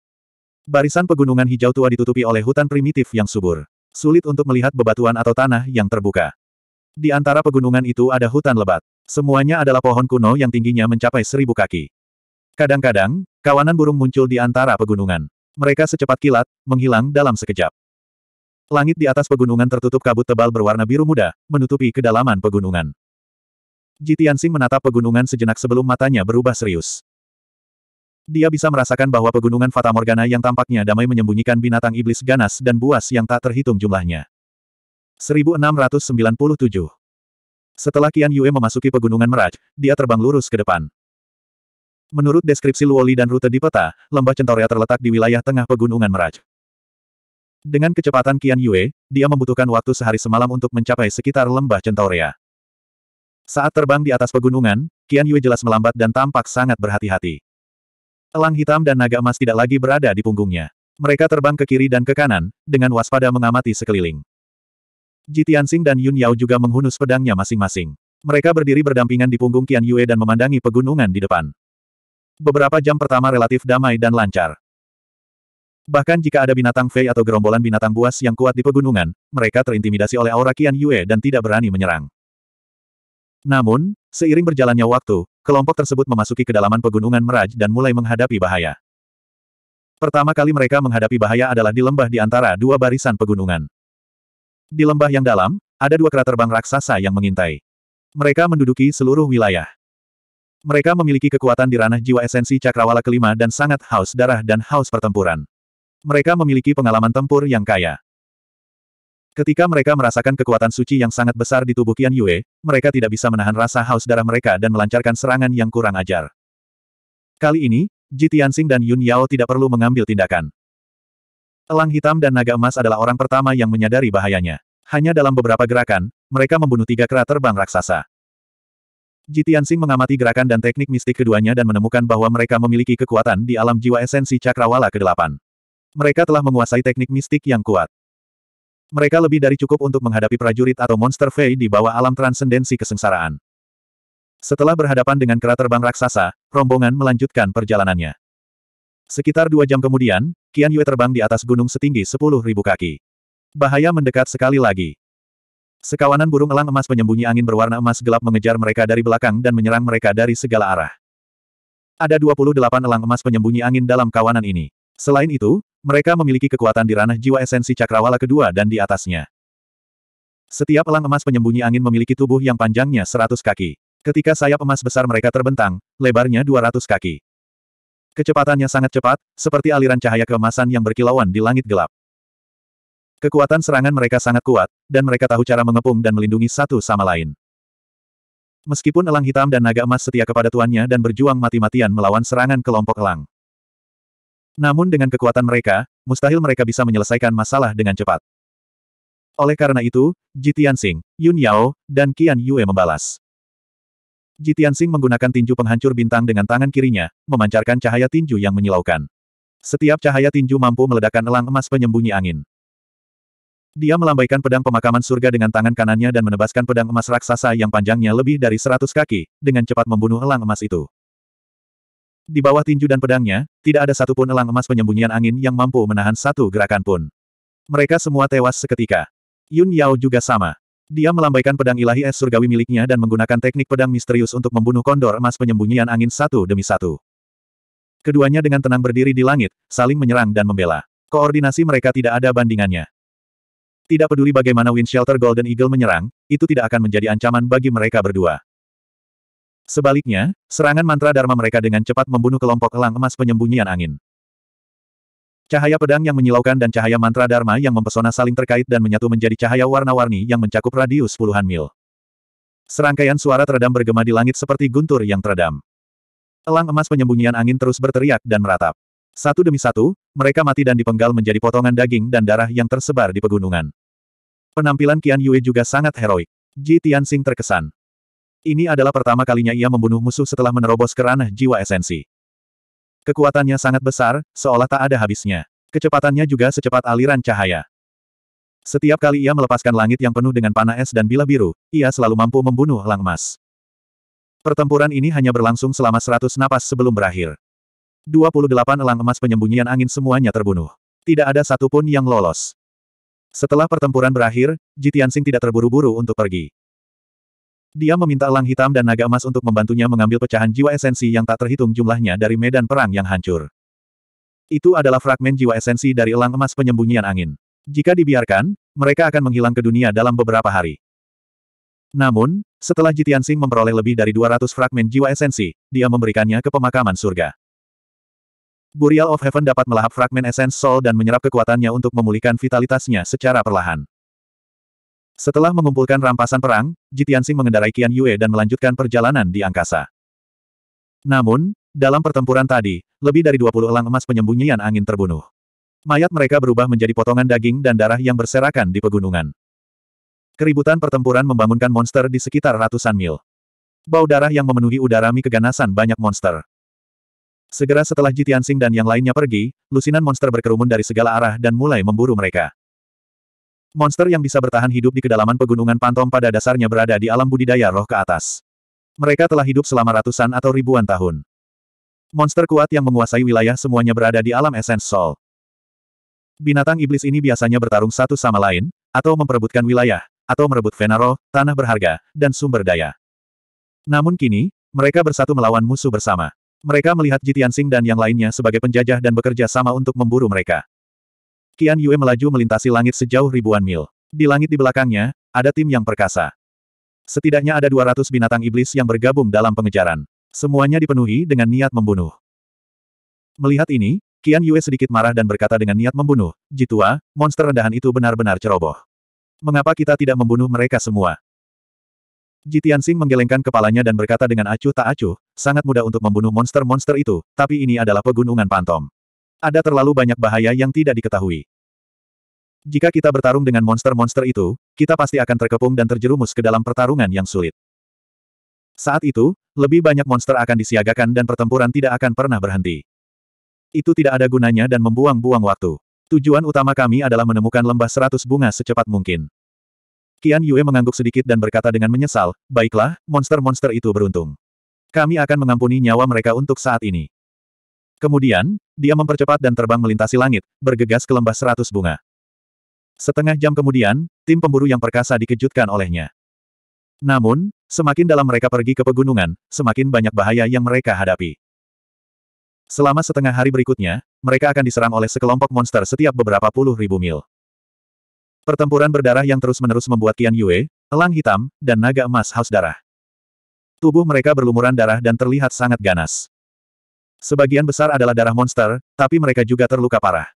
Barisan pegunungan hijau tua ditutupi oleh hutan primitif yang subur. Sulit untuk melihat bebatuan atau tanah yang terbuka. Di antara pegunungan itu ada hutan lebat. Semuanya adalah pohon kuno yang tingginya mencapai seribu kaki. Kadang-kadang, kawanan burung muncul di antara pegunungan. Mereka secepat kilat, menghilang dalam sekejap. Langit di atas pegunungan tertutup kabut tebal berwarna biru muda, menutupi kedalaman pegunungan. Jitiansing menatap pegunungan sejenak sebelum matanya berubah serius. Dia bisa merasakan bahwa pegunungan Fatamorgana yang tampaknya damai menyembunyikan binatang iblis ganas dan buas yang tak terhitung jumlahnya. 1697 Setelah Qian Yue memasuki pegunungan Meraj, dia terbang lurus ke depan. Menurut deskripsi Luoli dan rute di peta, lembah Centaurea terletak di wilayah tengah pegunungan Meraj. Dengan kecepatan Qian Yue, dia membutuhkan waktu sehari semalam untuk mencapai sekitar lembah Centaurea. Saat terbang di atas pegunungan, Qian Yue jelas melambat dan tampak sangat berhati-hati. Elang hitam dan naga emas tidak lagi berada di punggungnya. Mereka terbang ke kiri dan ke kanan, dengan waspada mengamati sekeliling. Ji Tianxing dan Yun Yao juga menghunus pedangnya masing-masing. Mereka berdiri berdampingan di punggung Qian Yue dan memandangi pegunungan di depan. Beberapa jam pertama relatif damai dan lancar. Bahkan jika ada binatang fei atau gerombolan binatang buas yang kuat di pegunungan, mereka terintimidasi oleh aura kian Yue dan tidak berani menyerang. Namun, seiring berjalannya waktu, kelompok tersebut memasuki kedalaman pegunungan Meraj dan mulai menghadapi bahaya. Pertama kali mereka menghadapi bahaya adalah di lembah di antara dua barisan pegunungan. Di lembah yang dalam, ada dua kera terbang raksasa yang mengintai. Mereka menduduki seluruh wilayah. Mereka memiliki kekuatan di ranah jiwa esensi cakrawala kelima dan sangat haus darah dan haus pertempuran. Mereka memiliki pengalaman tempur yang kaya. Ketika mereka merasakan kekuatan suci yang sangat besar di tubuh Qian Yue, mereka tidak bisa menahan rasa haus darah mereka dan melancarkan serangan yang kurang ajar. Kali ini, Ji Tianxing dan Yun Yao tidak perlu mengambil tindakan. Elang hitam dan naga emas adalah orang pertama yang menyadari bahayanya. Hanya dalam beberapa gerakan, mereka membunuh tiga kera terbang raksasa. Jitiansing mengamati gerakan dan teknik mistik keduanya dan menemukan bahwa mereka memiliki kekuatan di alam jiwa esensi cakrawala ke-8. Mereka telah menguasai teknik mistik yang kuat. Mereka lebih dari cukup untuk menghadapi prajurit atau monster Fei di bawah alam transendensi kesengsaraan. Setelah berhadapan dengan kera terbang raksasa, rombongan melanjutkan perjalanannya. Sekitar dua jam kemudian, Qian Yue terbang di atas gunung setinggi 10.000 kaki. Bahaya mendekat sekali lagi. Sekawanan burung elang emas penyembunyi angin berwarna emas gelap mengejar mereka dari belakang dan menyerang mereka dari segala arah. Ada 28 elang emas penyembunyi angin dalam kawanan ini. Selain itu, mereka memiliki kekuatan di ranah jiwa esensi cakrawala kedua dan di atasnya. Setiap elang emas penyembunyi angin memiliki tubuh yang panjangnya 100 kaki. Ketika sayap emas besar mereka terbentang, lebarnya 200 kaki. Kecepatannya sangat cepat, seperti aliran cahaya keemasan yang berkilauan di langit gelap. Kekuatan serangan mereka sangat kuat, dan mereka tahu cara mengepung dan melindungi satu sama lain. Meskipun elang hitam dan naga emas setia kepada tuannya dan berjuang mati-matian melawan serangan kelompok elang. Namun dengan kekuatan mereka, mustahil mereka bisa menyelesaikan masalah dengan cepat. Oleh karena itu, Ji Tianxing, Yun Yao, dan Qian Yue membalas. Ji Tianxing menggunakan tinju penghancur bintang dengan tangan kirinya, memancarkan cahaya tinju yang menyilaukan. Setiap cahaya tinju mampu meledakkan elang emas penyembunyi angin. Dia melambaikan pedang pemakaman surga dengan tangan kanannya dan menebaskan pedang emas raksasa yang panjangnya lebih dari seratus kaki, dengan cepat membunuh elang emas itu. Di bawah tinju dan pedangnya, tidak ada satupun elang emas penyembunyian angin yang mampu menahan satu gerakan pun. Mereka semua tewas seketika. Yun Yao juga sama. Dia melambaikan pedang ilahi es surgawi miliknya dan menggunakan teknik pedang misterius untuk membunuh kondor emas penyembunyian angin satu demi satu. Keduanya dengan tenang berdiri di langit, saling menyerang dan membela. Koordinasi mereka tidak ada bandingannya. Tidak peduli bagaimana Wind Shelter Golden Eagle menyerang, itu tidak akan menjadi ancaman bagi mereka berdua. Sebaliknya, serangan mantra Dharma mereka dengan cepat membunuh kelompok elang emas penyembunyian angin. Cahaya pedang yang menyilaukan dan cahaya mantra Dharma yang mempesona saling terkait dan menyatu menjadi cahaya warna-warni yang mencakup radius puluhan mil. Serangkaian suara teredam bergema di langit seperti guntur yang teredam. Elang emas penyembunyian angin terus berteriak dan meratap. Satu demi satu, mereka mati dan dipenggal menjadi potongan daging dan darah yang tersebar di pegunungan. Penampilan Qian Yue juga sangat heroik. Ji Tianxing terkesan. Ini adalah pertama kalinya ia membunuh musuh setelah menerobos ke ranah jiwa esensi. Kekuatannya sangat besar, seolah tak ada habisnya. Kecepatannya juga secepat aliran cahaya. Setiap kali ia melepaskan langit yang penuh dengan panah es dan bilah biru, ia selalu mampu membunuh Lang emas. Pertempuran ini hanya berlangsung selama seratus napas sebelum berakhir. 28 elang emas penyembunyian angin semuanya terbunuh. Tidak ada satupun yang lolos. Setelah pertempuran berakhir, Jitiansing tidak terburu-buru untuk pergi. Dia meminta elang hitam dan naga emas untuk membantunya mengambil pecahan jiwa esensi yang tak terhitung jumlahnya dari medan perang yang hancur. Itu adalah fragmen jiwa esensi dari elang emas penyembunyian angin. Jika dibiarkan, mereka akan menghilang ke dunia dalam beberapa hari. Namun, setelah Jitiansing memperoleh lebih dari 200 fragmen jiwa esensi, dia memberikannya ke pemakaman surga. Burial of Heaven dapat melahap fragmen Essence Soul dan menyerap kekuatannya untuk memulihkan vitalitasnya secara perlahan. Setelah mengumpulkan rampasan perang, Jitiansing mengendarai Qian Yue dan melanjutkan perjalanan di angkasa. Namun, dalam pertempuran tadi, lebih dari 20 elang emas penyembunyian angin terbunuh. Mayat mereka berubah menjadi potongan daging dan darah yang berserakan di pegunungan. Keributan pertempuran membangunkan monster di sekitar ratusan mil. Bau darah yang memenuhi udara mie keganasan banyak monster. Segera setelah Ji Tianxing dan yang lainnya pergi, lusinan monster berkerumun dari segala arah dan mulai memburu mereka. Monster yang bisa bertahan hidup di kedalaman pegunungan Pantom pada dasarnya berada di alam budidaya roh ke atas. Mereka telah hidup selama ratusan atau ribuan tahun. Monster kuat yang menguasai wilayah semuanya berada di alam esens Sol. Binatang iblis ini biasanya bertarung satu sama lain, atau memperebutkan wilayah, atau merebut Venaro, tanah berharga, dan sumber daya. Namun kini, mereka bersatu melawan musuh bersama. Mereka melihat Tianxing dan yang lainnya sebagai penjajah dan bekerja sama untuk memburu mereka. Qian Yue melaju melintasi langit sejauh ribuan mil. Di langit di belakangnya, ada tim yang perkasa. Setidaknya ada 200 binatang iblis yang bergabung dalam pengejaran. Semuanya dipenuhi dengan niat membunuh. Melihat ini, Qian Yue sedikit marah dan berkata dengan niat membunuh, Jitua, monster rendahan itu benar-benar ceroboh. Mengapa kita tidak membunuh mereka semua? Jitian Tianxing menggelengkan kepalanya dan berkata dengan acuh tak acuh, sangat mudah untuk membunuh monster-monster itu, tapi ini adalah pegunungan pantom. Ada terlalu banyak bahaya yang tidak diketahui. Jika kita bertarung dengan monster-monster itu, kita pasti akan terkepung dan terjerumus ke dalam pertarungan yang sulit. Saat itu, lebih banyak monster akan disiagakan dan pertempuran tidak akan pernah berhenti. Itu tidak ada gunanya dan membuang-buang waktu. Tujuan utama kami adalah menemukan lembah seratus bunga secepat mungkin. Qian Yue mengangguk sedikit dan berkata dengan menyesal, baiklah, monster-monster itu beruntung. Kami akan mengampuni nyawa mereka untuk saat ini. Kemudian, dia mempercepat dan terbang melintasi langit, bergegas ke lembah seratus bunga. Setengah jam kemudian, tim pemburu yang perkasa dikejutkan olehnya. Namun, semakin dalam mereka pergi ke pegunungan, semakin banyak bahaya yang mereka hadapi. Selama setengah hari berikutnya, mereka akan diserang oleh sekelompok monster setiap beberapa puluh ribu mil. Pertempuran berdarah yang terus-menerus membuat Qian Yue, elang hitam, dan naga emas haus darah. Tubuh mereka berlumuran darah dan terlihat sangat ganas. Sebagian besar adalah darah monster, tapi mereka juga terluka parah.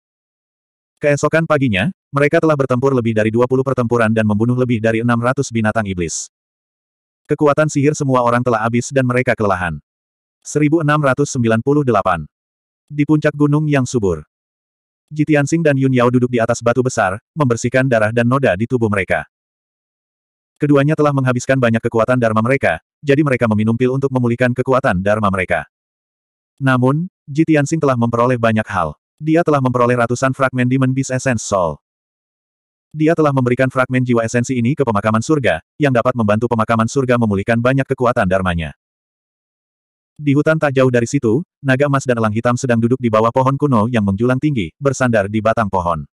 Keesokan paginya, mereka telah bertempur lebih dari 20 pertempuran dan membunuh lebih dari 600 binatang iblis. Kekuatan sihir semua orang telah habis dan mereka kelelahan. 1698 Di puncak gunung yang subur, Jitiansing dan Yun Yao duduk di atas batu besar, membersihkan darah dan noda di tubuh mereka. Keduanya telah menghabiskan banyak kekuatan Dharma mereka, jadi mereka meminum pil untuk memulihkan kekuatan Dharma mereka. Namun, Jitiansing telah memperoleh banyak hal. Dia telah memperoleh ratusan fragmen Demon Beast Essence Soul. Dia telah memberikan fragmen jiwa esensi ini ke pemakaman surga, yang dapat membantu pemakaman surga memulihkan banyak kekuatan dharmanya. Di hutan tak jauh dari situ, naga emas dan elang hitam sedang duduk di bawah pohon kuno yang menjulang tinggi, bersandar di batang pohon.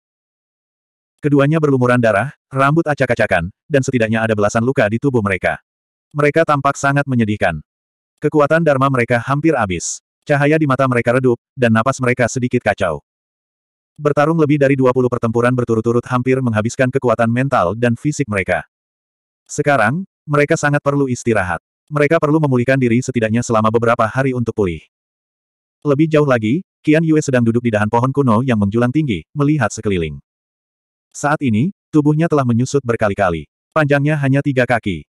Keduanya berlumuran darah, rambut acak-acakan, dan setidaknya ada belasan luka di tubuh mereka. Mereka tampak sangat menyedihkan. Kekuatan Dharma mereka hampir habis. Cahaya di mata mereka redup, dan napas mereka sedikit kacau. Bertarung lebih dari 20 pertempuran berturut-turut hampir menghabiskan kekuatan mental dan fisik mereka. Sekarang, mereka sangat perlu istirahat. Mereka perlu memulihkan diri setidaknya selama beberapa hari untuk pulih. Lebih jauh lagi, Qian Yue sedang duduk di dahan pohon kuno yang menjulang tinggi, melihat sekeliling. Saat ini, tubuhnya telah menyusut berkali-kali. Panjangnya hanya tiga kaki.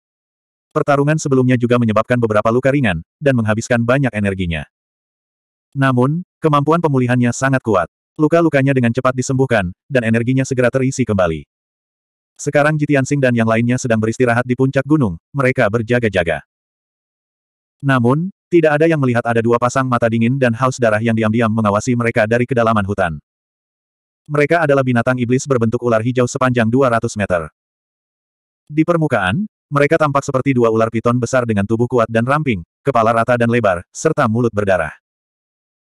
Pertarungan sebelumnya juga menyebabkan beberapa luka ringan, dan menghabiskan banyak energinya. Namun, kemampuan pemulihannya sangat kuat. Luka-lukanya dengan cepat disembuhkan, dan energinya segera terisi kembali. Sekarang Jitian Sing dan yang lainnya sedang beristirahat di puncak gunung, mereka berjaga-jaga. Namun, tidak ada yang melihat ada dua pasang mata dingin dan haus darah yang diam-diam mengawasi mereka dari kedalaman hutan. Mereka adalah binatang iblis berbentuk ular hijau sepanjang 200 meter. Di permukaan, mereka tampak seperti dua ular piton besar dengan tubuh kuat dan ramping, kepala rata dan lebar, serta mulut berdarah.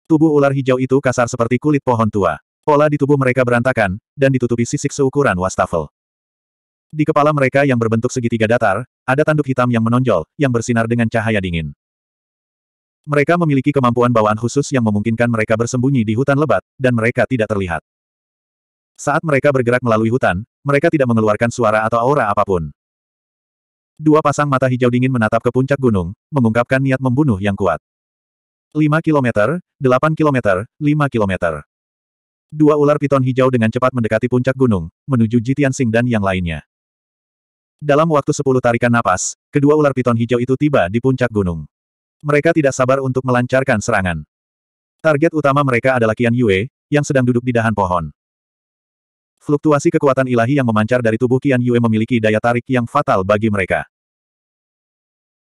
Tubuh ular hijau itu kasar seperti kulit pohon tua. Pola di tubuh mereka berantakan, dan ditutupi sisik seukuran wastafel. Di kepala mereka yang berbentuk segitiga datar, ada tanduk hitam yang menonjol, yang bersinar dengan cahaya dingin. Mereka memiliki kemampuan bawaan khusus yang memungkinkan mereka bersembunyi di hutan lebat, dan mereka tidak terlihat. Saat mereka bergerak melalui hutan, mereka tidak mengeluarkan suara atau aura apapun. Dua pasang mata hijau dingin menatap ke puncak gunung, mengungkapkan niat membunuh yang kuat. 5 kilometer, 8 kilometer, 5 kilometer. Dua ular piton hijau dengan cepat mendekati puncak gunung, menuju Jitian Sing dan yang lainnya. Dalam waktu sepuluh tarikan napas, kedua ular piton hijau itu tiba di puncak gunung. Mereka tidak sabar untuk melancarkan serangan. Target utama mereka adalah Qian Yue, yang sedang duduk di dahan pohon. Fluktuasi kekuatan ilahi yang memancar dari tubuh Qian Yue memiliki daya tarik yang fatal bagi mereka.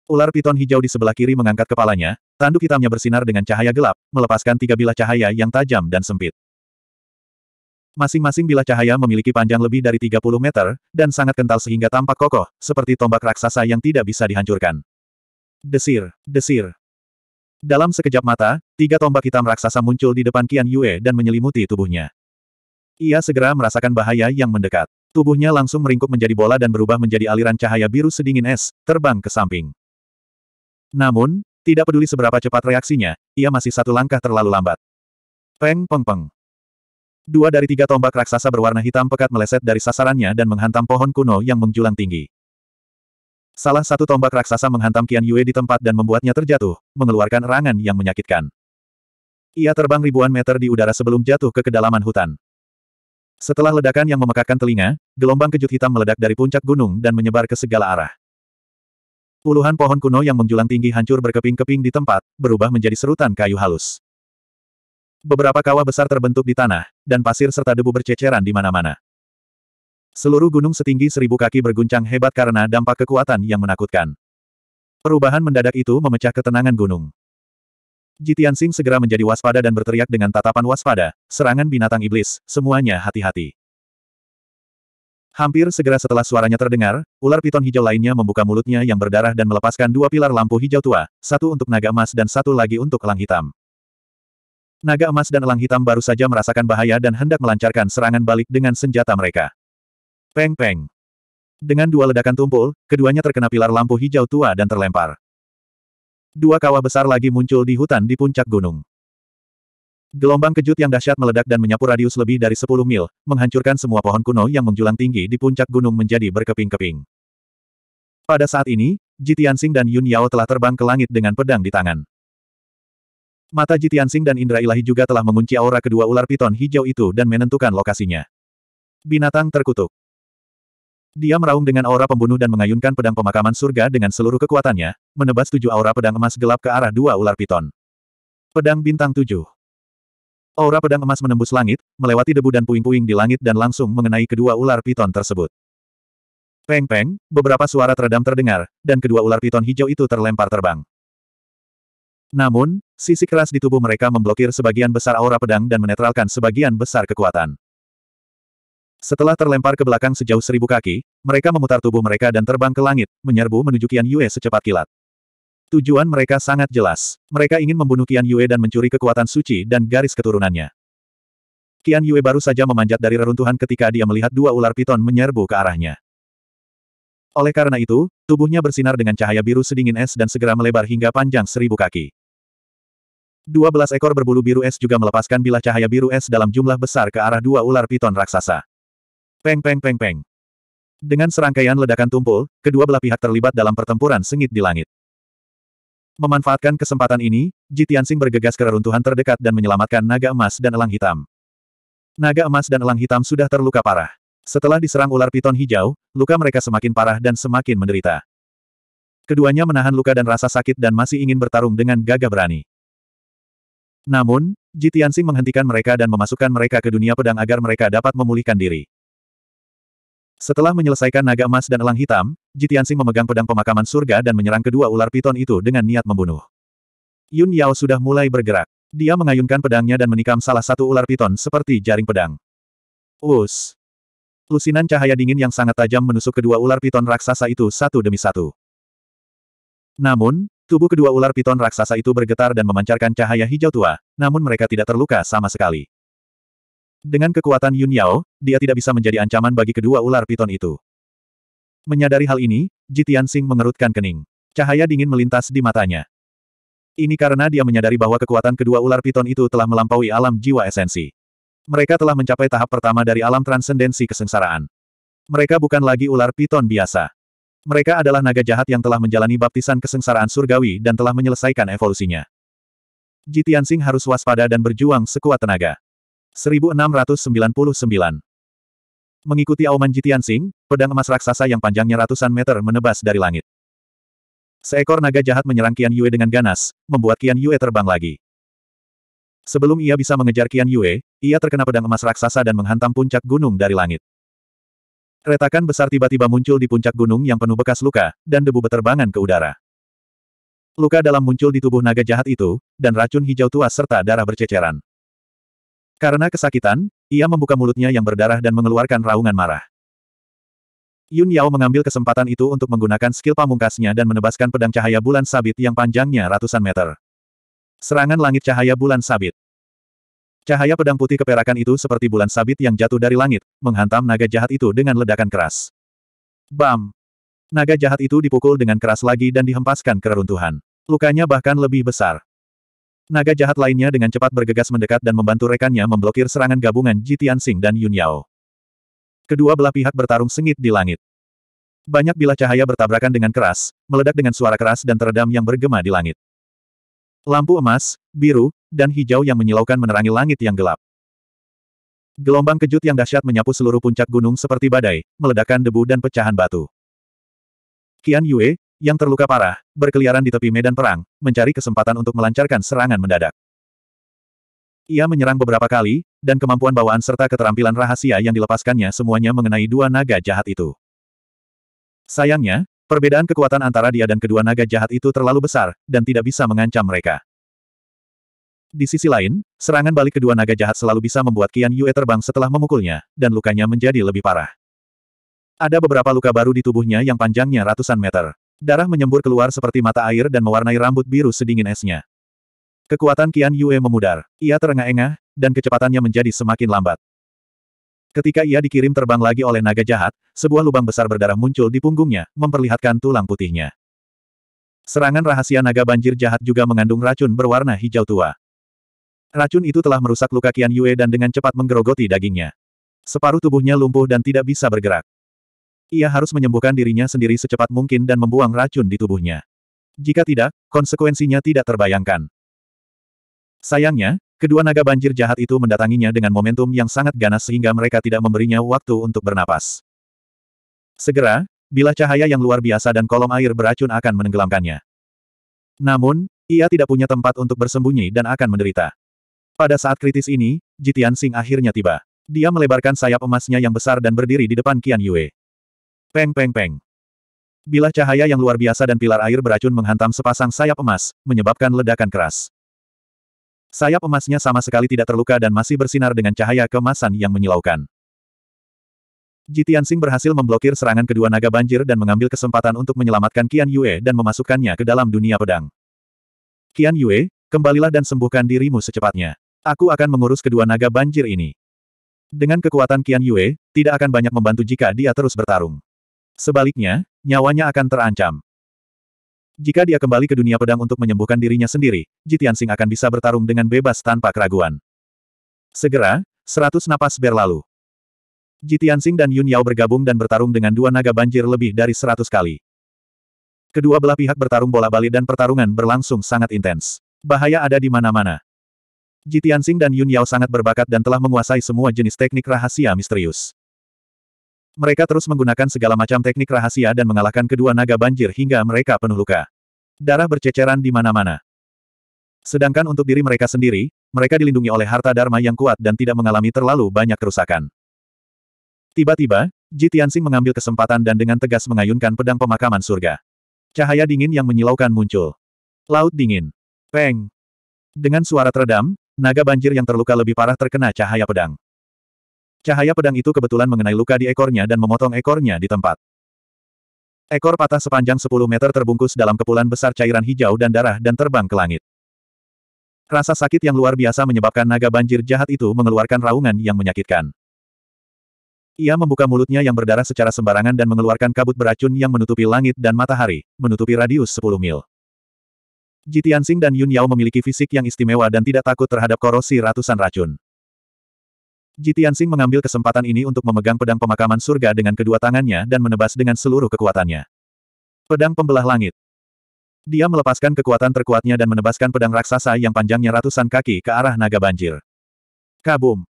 Ular piton hijau di sebelah kiri mengangkat kepalanya, tanduk hitamnya bersinar dengan cahaya gelap, melepaskan tiga bilah cahaya yang tajam dan sempit. Masing-masing bilah cahaya memiliki panjang lebih dari 30 meter, dan sangat kental sehingga tampak kokoh, seperti tombak raksasa yang tidak bisa dihancurkan. Desir, desir. Dalam sekejap mata, tiga tombak hitam raksasa muncul di depan Qian Yue dan menyelimuti tubuhnya. Ia segera merasakan bahaya yang mendekat. Tubuhnya langsung meringkuk menjadi bola dan berubah menjadi aliran cahaya biru sedingin es, terbang ke samping. Namun, tidak peduli seberapa cepat reaksinya, ia masih satu langkah terlalu lambat. Peng peng peng. Dua dari tiga tombak raksasa berwarna hitam pekat meleset dari sasarannya dan menghantam pohon kuno yang menjulang tinggi. Salah satu tombak raksasa menghantam Qian Yue di tempat dan membuatnya terjatuh, mengeluarkan erangan yang menyakitkan. Ia terbang ribuan meter di udara sebelum jatuh ke kedalaman hutan. Setelah ledakan yang memekakkan telinga, gelombang kejut hitam meledak dari puncak gunung dan menyebar ke segala arah. Puluhan pohon kuno yang menjulang tinggi hancur berkeping-keping di tempat, berubah menjadi serutan kayu halus. Beberapa kawah besar terbentuk di tanah, dan pasir serta debu berceceran di mana-mana. Seluruh gunung setinggi seribu kaki berguncang hebat karena dampak kekuatan yang menakutkan. Perubahan mendadak itu memecah ketenangan gunung. Jitian Sing segera menjadi waspada dan berteriak dengan tatapan waspada, serangan binatang iblis, semuanya hati-hati. Hampir segera setelah suaranya terdengar, ular piton hijau lainnya membuka mulutnya yang berdarah dan melepaskan dua pilar lampu hijau tua, satu untuk naga emas dan satu lagi untuk elang hitam. Naga emas dan elang hitam baru saja merasakan bahaya dan hendak melancarkan serangan balik dengan senjata mereka. Peng-peng. Dengan dua ledakan tumpul, keduanya terkena pilar lampu hijau tua dan terlempar. Dua kawah besar lagi muncul di hutan di puncak gunung. Gelombang kejut yang dahsyat meledak dan menyapu radius lebih dari 10 mil, menghancurkan semua pohon kuno yang menjulang tinggi di puncak gunung menjadi berkeping-keping. Pada saat ini, Jitiansing dan Yun Yao telah terbang ke langit dengan pedang di tangan. Mata Jitiansing dan Indra Ilahi juga telah mengunci aura kedua ular piton hijau itu dan menentukan lokasinya. Binatang terkutuk. Dia meraung dengan aura pembunuh dan mengayunkan pedang pemakaman surga dengan seluruh kekuatannya, menebas tujuh aura pedang emas gelap ke arah dua ular piton. Pedang bintang tujuh. Aura pedang emas menembus langit, melewati debu dan puing-puing di langit dan langsung mengenai kedua ular piton tersebut. Peng-peng, beberapa suara teredam terdengar, dan kedua ular piton hijau itu terlempar terbang. Namun, sisi keras di tubuh mereka memblokir sebagian besar aura pedang dan menetralkan sebagian besar kekuatan. Setelah terlempar ke belakang sejauh seribu kaki, mereka memutar tubuh mereka dan terbang ke langit, menyerbu menuju Qian Yue secepat kilat. Tujuan mereka sangat jelas. Mereka ingin membunuh Qian Yue dan mencuri kekuatan suci dan garis keturunannya. Qian Yue baru saja memanjat dari reruntuhan ketika dia melihat dua ular piton menyerbu ke arahnya. Oleh karena itu, tubuhnya bersinar dengan cahaya biru sedingin es dan segera melebar hingga panjang seribu kaki. Dua belas ekor berbulu biru es juga melepaskan bilah cahaya biru es dalam jumlah besar ke arah dua ular piton raksasa. Peng peng peng peng. Dengan serangkaian ledakan tumpul, kedua belah pihak terlibat dalam pertempuran sengit di langit. Memanfaatkan kesempatan ini, Ji bergegas ke reruntuhan terdekat dan menyelamatkan naga emas dan elang hitam. Naga emas dan elang hitam sudah terluka parah. Setelah diserang ular piton hijau, luka mereka semakin parah dan semakin menderita. Keduanya menahan luka dan rasa sakit dan masih ingin bertarung dengan gagah berani. Namun, Ji menghentikan mereka dan memasukkan mereka ke dunia pedang agar mereka dapat memulihkan diri. Setelah menyelesaikan naga emas dan elang hitam, Jitiansing memegang pedang pemakaman surga dan menyerang kedua ular piton itu dengan niat membunuh. Yun Yao sudah mulai bergerak. Dia mengayunkan pedangnya dan menikam salah satu ular piton seperti jaring pedang. Us. Lusinan cahaya dingin yang sangat tajam menusuk kedua ular piton raksasa itu satu demi satu. Namun, Tubuh kedua ular piton raksasa itu bergetar dan memancarkan cahaya hijau tua, namun mereka tidak terluka sama sekali. Dengan kekuatan Yun Yao, dia tidak bisa menjadi ancaman bagi kedua ular piton itu. Menyadari hal ini, Jitian Sing mengerutkan kening. Cahaya dingin melintas di matanya. Ini karena dia menyadari bahwa kekuatan kedua ular piton itu telah melampaui alam jiwa esensi. Mereka telah mencapai tahap pertama dari alam transendensi kesengsaraan. Mereka bukan lagi ular piton biasa. Mereka adalah naga jahat yang telah menjalani baptisan kesengsaraan surgawi dan telah menyelesaikan evolusinya. Jitian Sing harus waspada dan berjuang sekuat tenaga. 1699. Mengikuti auman Jitian Sing, pedang emas raksasa yang panjangnya ratusan meter menebas dari langit. Seekor naga jahat menyerang Qian Yue dengan ganas, membuat Qian Yue terbang lagi. Sebelum ia bisa mengejar Qian Yue, ia terkena pedang emas raksasa dan menghantam puncak gunung dari langit. Retakan besar tiba-tiba muncul di puncak gunung yang penuh bekas luka, dan debu beterbangan ke udara. Luka dalam muncul di tubuh naga jahat itu, dan racun hijau tua serta darah berceceran. Karena kesakitan, ia membuka mulutnya yang berdarah dan mengeluarkan raungan marah. Yun Yao mengambil kesempatan itu untuk menggunakan skill pamungkasnya dan menebaskan pedang cahaya bulan sabit yang panjangnya ratusan meter. Serangan langit cahaya bulan sabit. Cahaya pedang putih keperakan itu seperti bulan sabit yang jatuh dari langit, menghantam naga jahat itu dengan ledakan keras. Bam! Naga jahat itu dipukul dengan keras lagi dan dihempaskan keruntuhan. Lukanya bahkan lebih besar. Naga jahat lainnya dengan cepat bergegas mendekat dan membantu rekannya memblokir serangan gabungan Jitian Tianxing dan Yun Yao. Kedua belah pihak bertarung sengit di langit. Banyak bilah cahaya bertabrakan dengan keras, meledak dengan suara keras dan teredam yang bergema di langit. Lampu emas, biru, dan hijau yang menyilaukan menerangi langit yang gelap. Gelombang kejut yang dahsyat menyapu seluruh puncak gunung seperti badai, meledakkan debu dan pecahan batu. Qian Yue, yang terluka parah, berkeliaran di tepi medan perang, mencari kesempatan untuk melancarkan serangan mendadak. Ia menyerang beberapa kali, dan kemampuan bawaan serta keterampilan rahasia yang dilepaskannya semuanya mengenai dua naga jahat itu. Sayangnya, perbedaan kekuatan antara dia dan kedua naga jahat itu terlalu besar, dan tidak bisa mengancam mereka. Di sisi lain, serangan balik kedua naga jahat selalu bisa membuat Kian Yue terbang setelah memukulnya, dan lukanya menjadi lebih parah. Ada beberapa luka baru di tubuhnya yang panjangnya ratusan meter. Darah menyembur keluar seperti mata air dan mewarnai rambut biru sedingin esnya. Kekuatan Qian Yue memudar. Ia terengah-engah, dan kecepatannya menjadi semakin lambat. Ketika ia dikirim terbang lagi oleh naga jahat, sebuah lubang besar berdarah muncul di punggungnya, memperlihatkan tulang putihnya. Serangan rahasia naga banjir jahat juga mengandung racun berwarna hijau tua. Racun itu telah merusak luka Qian Yue dan dengan cepat menggerogoti dagingnya. Separuh tubuhnya lumpuh dan tidak bisa bergerak. Ia harus menyembuhkan dirinya sendiri secepat mungkin dan membuang racun di tubuhnya. Jika tidak, konsekuensinya tidak terbayangkan. Sayangnya, kedua naga banjir jahat itu mendatanginya dengan momentum yang sangat ganas sehingga mereka tidak memberinya waktu untuk bernapas. Segera, bila cahaya yang luar biasa dan kolom air beracun akan menenggelamkannya. Namun, ia tidak punya tempat untuk bersembunyi dan akan menderita. Pada saat kritis ini, Jitian Sing akhirnya tiba. Dia melebarkan sayap emasnya yang besar dan berdiri di depan Qian Yue. Peng peng peng. Bilah cahaya yang luar biasa dan pilar air beracun menghantam sepasang sayap emas, menyebabkan ledakan keras. Sayap emasnya sama sekali tidak terluka dan masih bersinar dengan cahaya kemasan yang menyilaukan. Jitiansing berhasil memblokir serangan kedua naga banjir dan mengambil kesempatan untuk menyelamatkan Qian Yue dan memasukkannya ke dalam dunia pedang. Qian Yue, kembalilah dan sembuhkan dirimu secepatnya. Aku akan mengurus kedua naga banjir ini. Dengan kekuatan Qian Yue, tidak akan banyak membantu jika dia terus bertarung. Sebaliknya, nyawanya akan terancam. Jika dia kembali ke dunia pedang untuk menyembuhkan dirinya sendiri, Jitian akan bisa bertarung dengan bebas tanpa keraguan. Segera, seratus napas berlalu. Jitian dan Yun Yao bergabung dan bertarung dengan dua naga banjir lebih dari seratus kali. Kedua belah pihak bertarung bola balik dan pertarungan berlangsung sangat intens. Bahaya ada di mana-mana. Jitian dan Yun Yao sangat berbakat dan telah menguasai semua jenis teknik rahasia misterius. Mereka terus menggunakan segala macam teknik rahasia dan mengalahkan kedua naga banjir hingga mereka penuh luka. Darah berceceran di mana-mana. Sedangkan untuk diri mereka sendiri, mereka dilindungi oleh harta dharma yang kuat dan tidak mengalami terlalu banyak kerusakan. Tiba-tiba, Ji Tianxing mengambil kesempatan dan dengan tegas mengayunkan pedang pemakaman surga. Cahaya dingin yang menyilaukan muncul. Laut dingin. Peng. Dengan suara teredam, naga banjir yang terluka lebih parah terkena cahaya pedang. Cahaya pedang itu kebetulan mengenai luka di ekornya dan memotong ekornya di tempat. Ekor patah sepanjang 10 meter terbungkus dalam kepulan besar cairan hijau dan darah dan terbang ke langit. Rasa sakit yang luar biasa menyebabkan naga banjir jahat itu mengeluarkan raungan yang menyakitkan. Ia membuka mulutnya yang berdarah secara sembarangan dan mengeluarkan kabut beracun yang menutupi langit dan matahari, menutupi radius 10 mil. Jitiansing dan Yun Yao memiliki fisik yang istimewa dan tidak takut terhadap korosi ratusan racun. Jitian Sing mengambil kesempatan ini untuk memegang pedang pemakaman surga dengan kedua tangannya dan menebas dengan seluruh kekuatannya. Pedang Pembelah Langit Dia melepaskan kekuatan terkuatnya dan menebaskan pedang raksasa yang panjangnya ratusan kaki ke arah naga banjir. Kabum!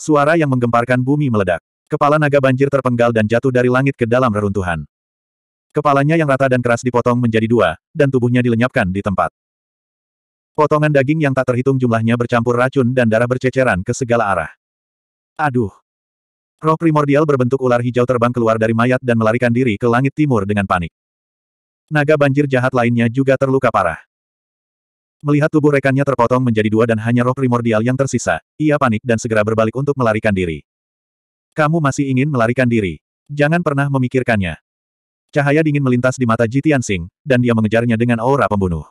Suara yang menggemparkan bumi meledak. Kepala naga banjir terpenggal dan jatuh dari langit ke dalam reruntuhan. Kepalanya yang rata dan keras dipotong menjadi dua, dan tubuhnya dilenyapkan di tempat. Potongan daging yang tak terhitung jumlahnya bercampur racun dan darah berceceran ke segala arah. Aduh. Roh primordial berbentuk ular hijau terbang keluar dari mayat dan melarikan diri ke langit timur dengan panik. Naga banjir jahat lainnya juga terluka parah. Melihat tubuh rekannya terpotong menjadi dua dan hanya roh primordial yang tersisa, ia panik dan segera berbalik untuk melarikan diri. Kamu masih ingin melarikan diri. Jangan pernah memikirkannya. Cahaya dingin melintas di mata Jitian Sing, dan dia mengejarnya dengan aura pembunuh.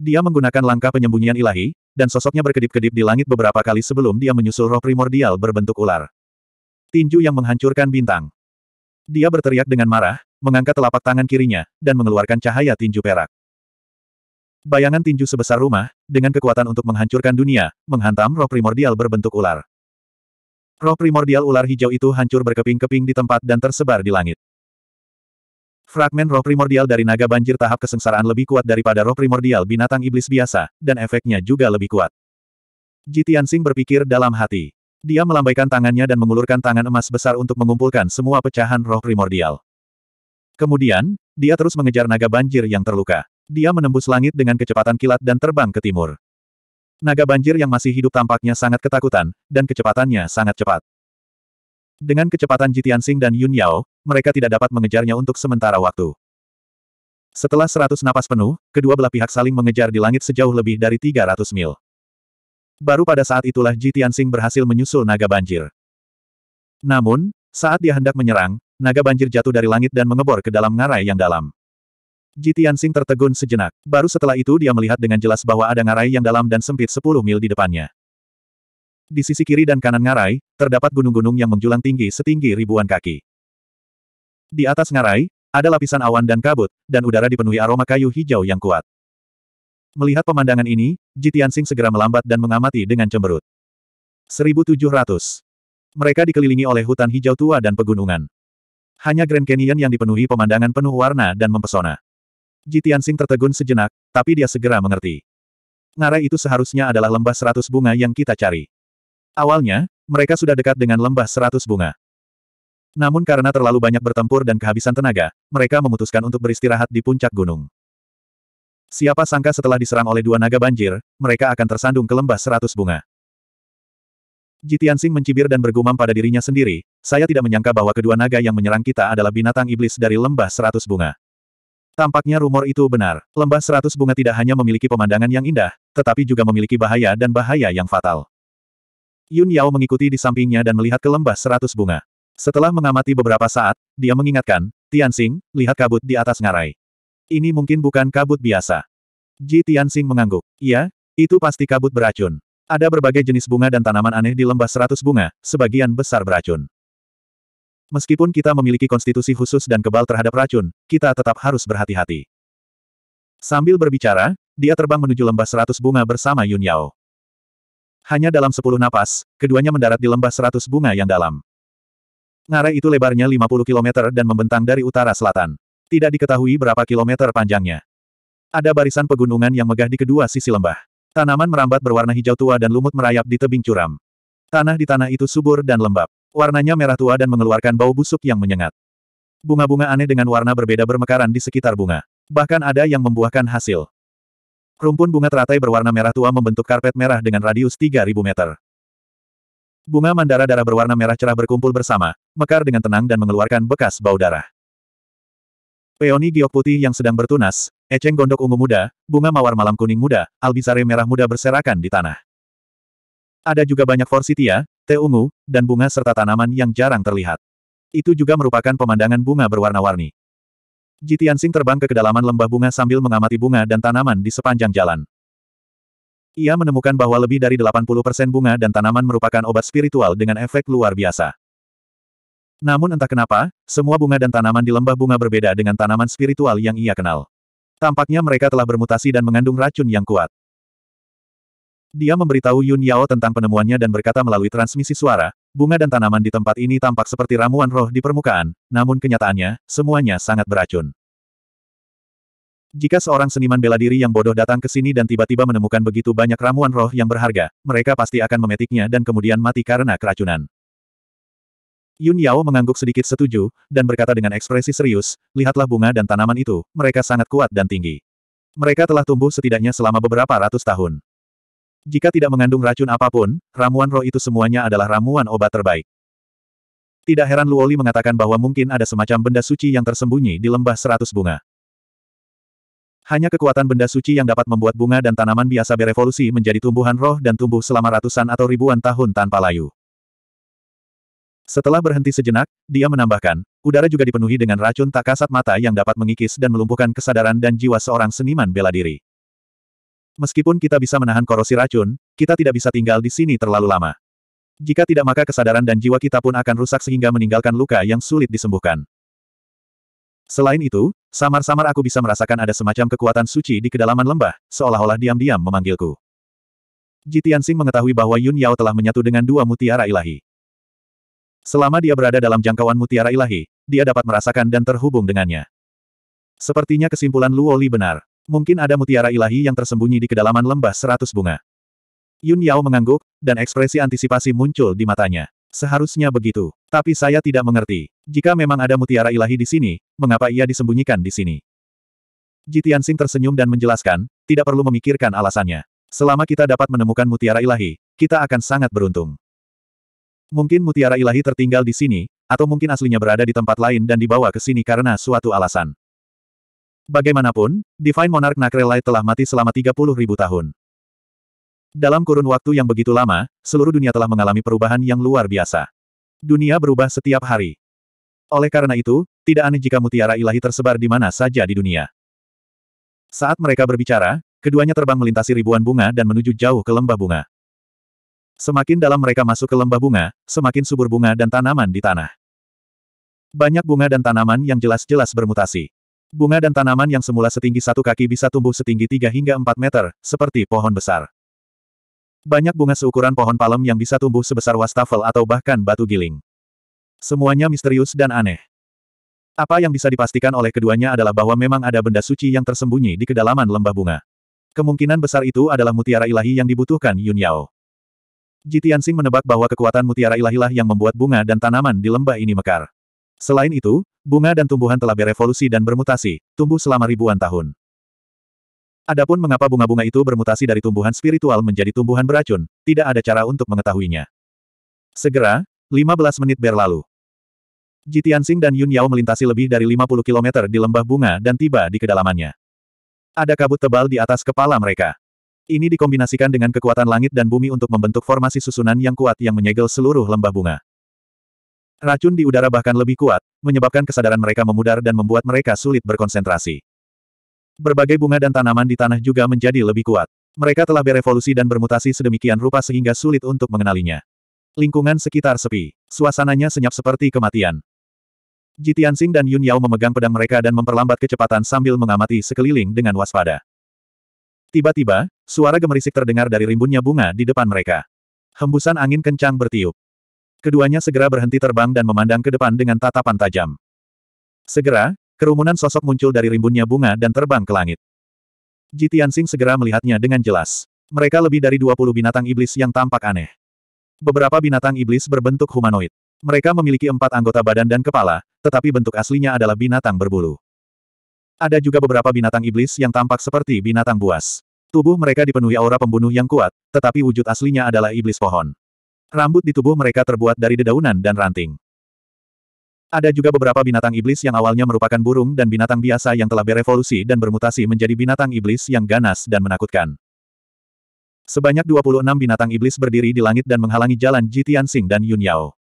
Dia menggunakan langkah penyembunyian ilahi, dan sosoknya berkedip-kedip di langit beberapa kali sebelum dia menyusul roh primordial berbentuk ular. Tinju yang menghancurkan bintang. Dia berteriak dengan marah, mengangkat telapak tangan kirinya, dan mengeluarkan cahaya tinju perak. Bayangan tinju sebesar rumah, dengan kekuatan untuk menghancurkan dunia, menghantam roh primordial berbentuk ular. Roh primordial ular hijau itu hancur berkeping-keping di tempat dan tersebar di langit. Fragmen roh primordial dari naga banjir tahap kesengsaraan lebih kuat daripada roh primordial binatang iblis biasa, dan efeknya juga lebih kuat. Jitiansing berpikir dalam hati. Dia melambaikan tangannya dan mengulurkan tangan emas besar untuk mengumpulkan semua pecahan roh primordial. Kemudian, dia terus mengejar naga banjir yang terluka. Dia menembus langit dengan kecepatan kilat dan terbang ke timur. Naga banjir yang masih hidup tampaknya sangat ketakutan, dan kecepatannya sangat cepat. Dengan kecepatan Jitian Sing dan Yun Yao, mereka tidak dapat mengejarnya untuk sementara waktu. Setelah seratus napas penuh, kedua belah pihak saling mengejar di langit sejauh lebih dari 300 mil. Baru pada saat itulah Ji Tianxing berhasil menyusul naga banjir. Namun, saat dia hendak menyerang, naga banjir jatuh dari langit dan mengebor ke dalam ngarai yang dalam. Ji Tianxing tertegun sejenak. Baru setelah itu dia melihat dengan jelas bahwa ada ngarai yang dalam dan sempit 10 mil di depannya. Di sisi kiri dan kanan ngarai, terdapat gunung-gunung yang menjulang tinggi setinggi ribuan kaki. Di atas ngarai, ada lapisan awan dan kabut, dan udara dipenuhi aroma kayu hijau yang kuat. Melihat pemandangan ini, Jitiansing segera melambat dan mengamati dengan cemberut. 1700. Mereka dikelilingi oleh hutan hijau tua dan pegunungan. Hanya Grand Canyon yang dipenuhi pemandangan penuh warna dan mempesona. Jitiansing tertegun sejenak, tapi dia segera mengerti. Ngarai itu seharusnya adalah lembah seratus bunga yang kita cari. Awalnya, mereka sudah dekat dengan lembah seratus bunga. Namun karena terlalu banyak bertempur dan kehabisan tenaga, mereka memutuskan untuk beristirahat di puncak gunung. Siapa sangka setelah diserang oleh dua naga banjir, mereka akan tersandung ke lembah seratus bunga. Jitiansing mencibir dan bergumam pada dirinya sendiri, saya tidak menyangka bahwa kedua naga yang menyerang kita adalah binatang iblis dari lembah seratus bunga. Tampaknya rumor itu benar. Lembah seratus bunga tidak hanya memiliki pemandangan yang indah, tetapi juga memiliki bahaya dan bahaya yang fatal. Yun Yao mengikuti di sampingnya dan melihat ke lembah seratus bunga. Setelah mengamati beberapa saat, dia mengingatkan, Tianxing, lihat kabut di atas ngarai. Ini mungkin bukan kabut biasa. Ji Tianxing mengangguk. Iya, itu pasti kabut beracun. Ada berbagai jenis bunga dan tanaman aneh di lembah seratus bunga, sebagian besar beracun. Meskipun kita memiliki konstitusi khusus dan kebal terhadap racun, kita tetap harus berhati-hati. Sambil berbicara, dia terbang menuju lembah seratus bunga bersama Yun Yao. Hanya dalam sepuluh napas, keduanya mendarat di lembah seratus bunga yang dalam. Ngarai itu lebarnya 50 km dan membentang dari utara selatan. Tidak diketahui berapa kilometer panjangnya. Ada barisan pegunungan yang megah di kedua sisi lembah. Tanaman merambat berwarna hijau tua dan lumut merayap di tebing curam. Tanah di tanah itu subur dan lembab. Warnanya merah tua dan mengeluarkan bau busuk yang menyengat. Bunga-bunga aneh dengan warna berbeda bermekaran di sekitar bunga. Bahkan ada yang membuahkan hasil. Rumpun bunga teratai berwarna merah tua membentuk karpet merah dengan radius 3.000 meter. Bunga mandara darah berwarna merah cerah berkumpul bersama, mekar dengan tenang dan mengeluarkan bekas bau darah. Peoni giok putih yang sedang bertunas, eceng gondok ungu muda, bunga mawar malam kuning muda, albisare merah muda berserakan di tanah. Ada juga banyak forsythia, teh ungu, dan bunga serta tanaman yang jarang terlihat. Itu juga merupakan pemandangan bunga berwarna-warni. Jitian Jitiansing terbang ke kedalaman lembah bunga sambil mengamati bunga dan tanaman di sepanjang jalan. Ia menemukan bahwa lebih dari 80% bunga dan tanaman merupakan obat spiritual dengan efek luar biasa. Namun entah kenapa, semua bunga dan tanaman di lembah bunga berbeda dengan tanaman spiritual yang ia kenal. Tampaknya mereka telah bermutasi dan mengandung racun yang kuat. Dia memberitahu Yun Yao tentang penemuannya dan berkata melalui transmisi suara, bunga dan tanaman di tempat ini tampak seperti ramuan roh di permukaan, namun kenyataannya, semuanya sangat beracun. Jika seorang seniman bela diri yang bodoh datang ke sini dan tiba-tiba menemukan begitu banyak ramuan roh yang berharga, mereka pasti akan memetiknya dan kemudian mati karena keracunan. Yun Yao mengangguk sedikit setuju, dan berkata dengan ekspresi serius, lihatlah bunga dan tanaman itu, mereka sangat kuat dan tinggi. Mereka telah tumbuh setidaknya selama beberapa ratus tahun. Jika tidak mengandung racun apapun, ramuan roh itu semuanya adalah ramuan obat terbaik. Tidak heran Luoli mengatakan bahwa mungkin ada semacam benda suci yang tersembunyi di lembah seratus bunga. Hanya kekuatan benda suci yang dapat membuat bunga dan tanaman biasa berevolusi menjadi tumbuhan roh dan tumbuh selama ratusan atau ribuan tahun tanpa layu. Setelah berhenti sejenak, dia menambahkan, udara juga dipenuhi dengan racun tak kasat mata yang dapat mengikis dan melumpuhkan kesadaran dan jiwa seorang seniman bela diri. Meskipun kita bisa menahan korosi racun, kita tidak bisa tinggal di sini terlalu lama. Jika tidak maka kesadaran dan jiwa kita pun akan rusak sehingga meninggalkan luka yang sulit disembuhkan. Selain itu, Samar-samar aku bisa merasakan ada semacam kekuatan suci di kedalaman lembah, seolah-olah diam-diam memanggilku. Jitian Sing mengetahui bahwa Yun Yao telah menyatu dengan dua mutiara ilahi. Selama dia berada dalam jangkauan mutiara ilahi, dia dapat merasakan dan terhubung dengannya. Sepertinya kesimpulan Luo Li benar. Mungkin ada mutiara ilahi yang tersembunyi di kedalaman lembah seratus bunga. Yun Yao mengangguk, dan ekspresi antisipasi muncul di matanya. Seharusnya begitu. Tapi saya tidak mengerti. Jika memang ada mutiara ilahi di sini, mengapa ia disembunyikan di sini? Jitian Jitiansing tersenyum dan menjelaskan, tidak perlu memikirkan alasannya. Selama kita dapat menemukan mutiara ilahi, kita akan sangat beruntung. Mungkin mutiara ilahi tertinggal di sini, atau mungkin aslinya berada di tempat lain dan dibawa ke sini karena suatu alasan. Bagaimanapun, Divine Monarch Nakrelai telah mati selama 30 ribu tahun. Dalam kurun waktu yang begitu lama, seluruh dunia telah mengalami perubahan yang luar biasa. Dunia berubah setiap hari. Oleh karena itu, tidak aneh jika mutiara ilahi tersebar di mana saja di dunia. Saat mereka berbicara, keduanya terbang melintasi ribuan bunga dan menuju jauh ke lembah bunga. Semakin dalam mereka masuk ke lembah bunga, semakin subur bunga dan tanaman di tanah. Banyak bunga dan tanaman yang jelas-jelas bermutasi. Bunga dan tanaman yang semula setinggi satu kaki bisa tumbuh setinggi tiga hingga empat meter, seperti pohon besar. Banyak bunga seukuran pohon palem yang bisa tumbuh sebesar wastafel atau bahkan batu giling. Semuanya misterius dan aneh. Apa yang bisa dipastikan oleh keduanya adalah bahwa memang ada benda suci yang tersembunyi di kedalaman lembah bunga. Kemungkinan besar itu adalah mutiara ilahi yang dibutuhkan Yun Yao. Jitian Sing menebak bahwa kekuatan mutiara ilahilah yang membuat bunga dan tanaman di lembah ini mekar. Selain itu, bunga dan tumbuhan telah berevolusi dan bermutasi, tumbuh selama ribuan tahun. Adapun mengapa bunga-bunga itu bermutasi dari tumbuhan spiritual menjadi tumbuhan beracun, tidak ada cara untuk mengetahuinya. Segera, 15 menit berlalu. Jitiansing dan Yun Yao melintasi lebih dari 50 km di lembah bunga dan tiba di kedalamannya. Ada kabut tebal di atas kepala mereka. Ini dikombinasikan dengan kekuatan langit dan bumi untuk membentuk formasi susunan yang kuat yang menyegel seluruh lembah bunga. Racun di udara bahkan lebih kuat, menyebabkan kesadaran mereka memudar dan membuat mereka sulit berkonsentrasi. Berbagai bunga dan tanaman di tanah juga menjadi lebih kuat. Mereka telah berevolusi dan bermutasi sedemikian rupa sehingga sulit untuk mengenalinya. Lingkungan sekitar sepi. Suasananya senyap seperti kematian. Jitiansing dan Yun Yao memegang pedang mereka dan memperlambat kecepatan sambil mengamati sekeliling dengan waspada. Tiba-tiba, suara gemerisik terdengar dari rimbunnya bunga di depan mereka. Hembusan angin kencang bertiup. Keduanya segera berhenti terbang dan memandang ke depan dengan tatapan tajam. Segera, Kerumunan sosok muncul dari rimbunnya bunga dan terbang ke langit. Ji segera melihatnya dengan jelas. Mereka lebih dari 20 binatang iblis yang tampak aneh. Beberapa binatang iblis berbentuk humanoid. Mereka memiliki empat anggota badan dan kepala, tetapi bentuk aslinya adalah binatang berbulu. Ada juga beberapa binatang iblis yang tampak seperti binatang buas. Tubuh mereka dipenuhi aura pembunuh yang kuat, tetapi wujud aslinya adalah iblis pohon. Rambut di tubuh mereka terbuat dari dedaunan dan ranting. Ada juga beberapa binatang iblis yang awalnya merupakan burung dan binatang biasa yang telah berevolusi dan bermutasi menjadi binatang iblis yang ganas dan menakutkan. Sebanyak 26 binatang iblis berdiri di langit dan menghalangi jalan Jitian Sing dan Yun Yao.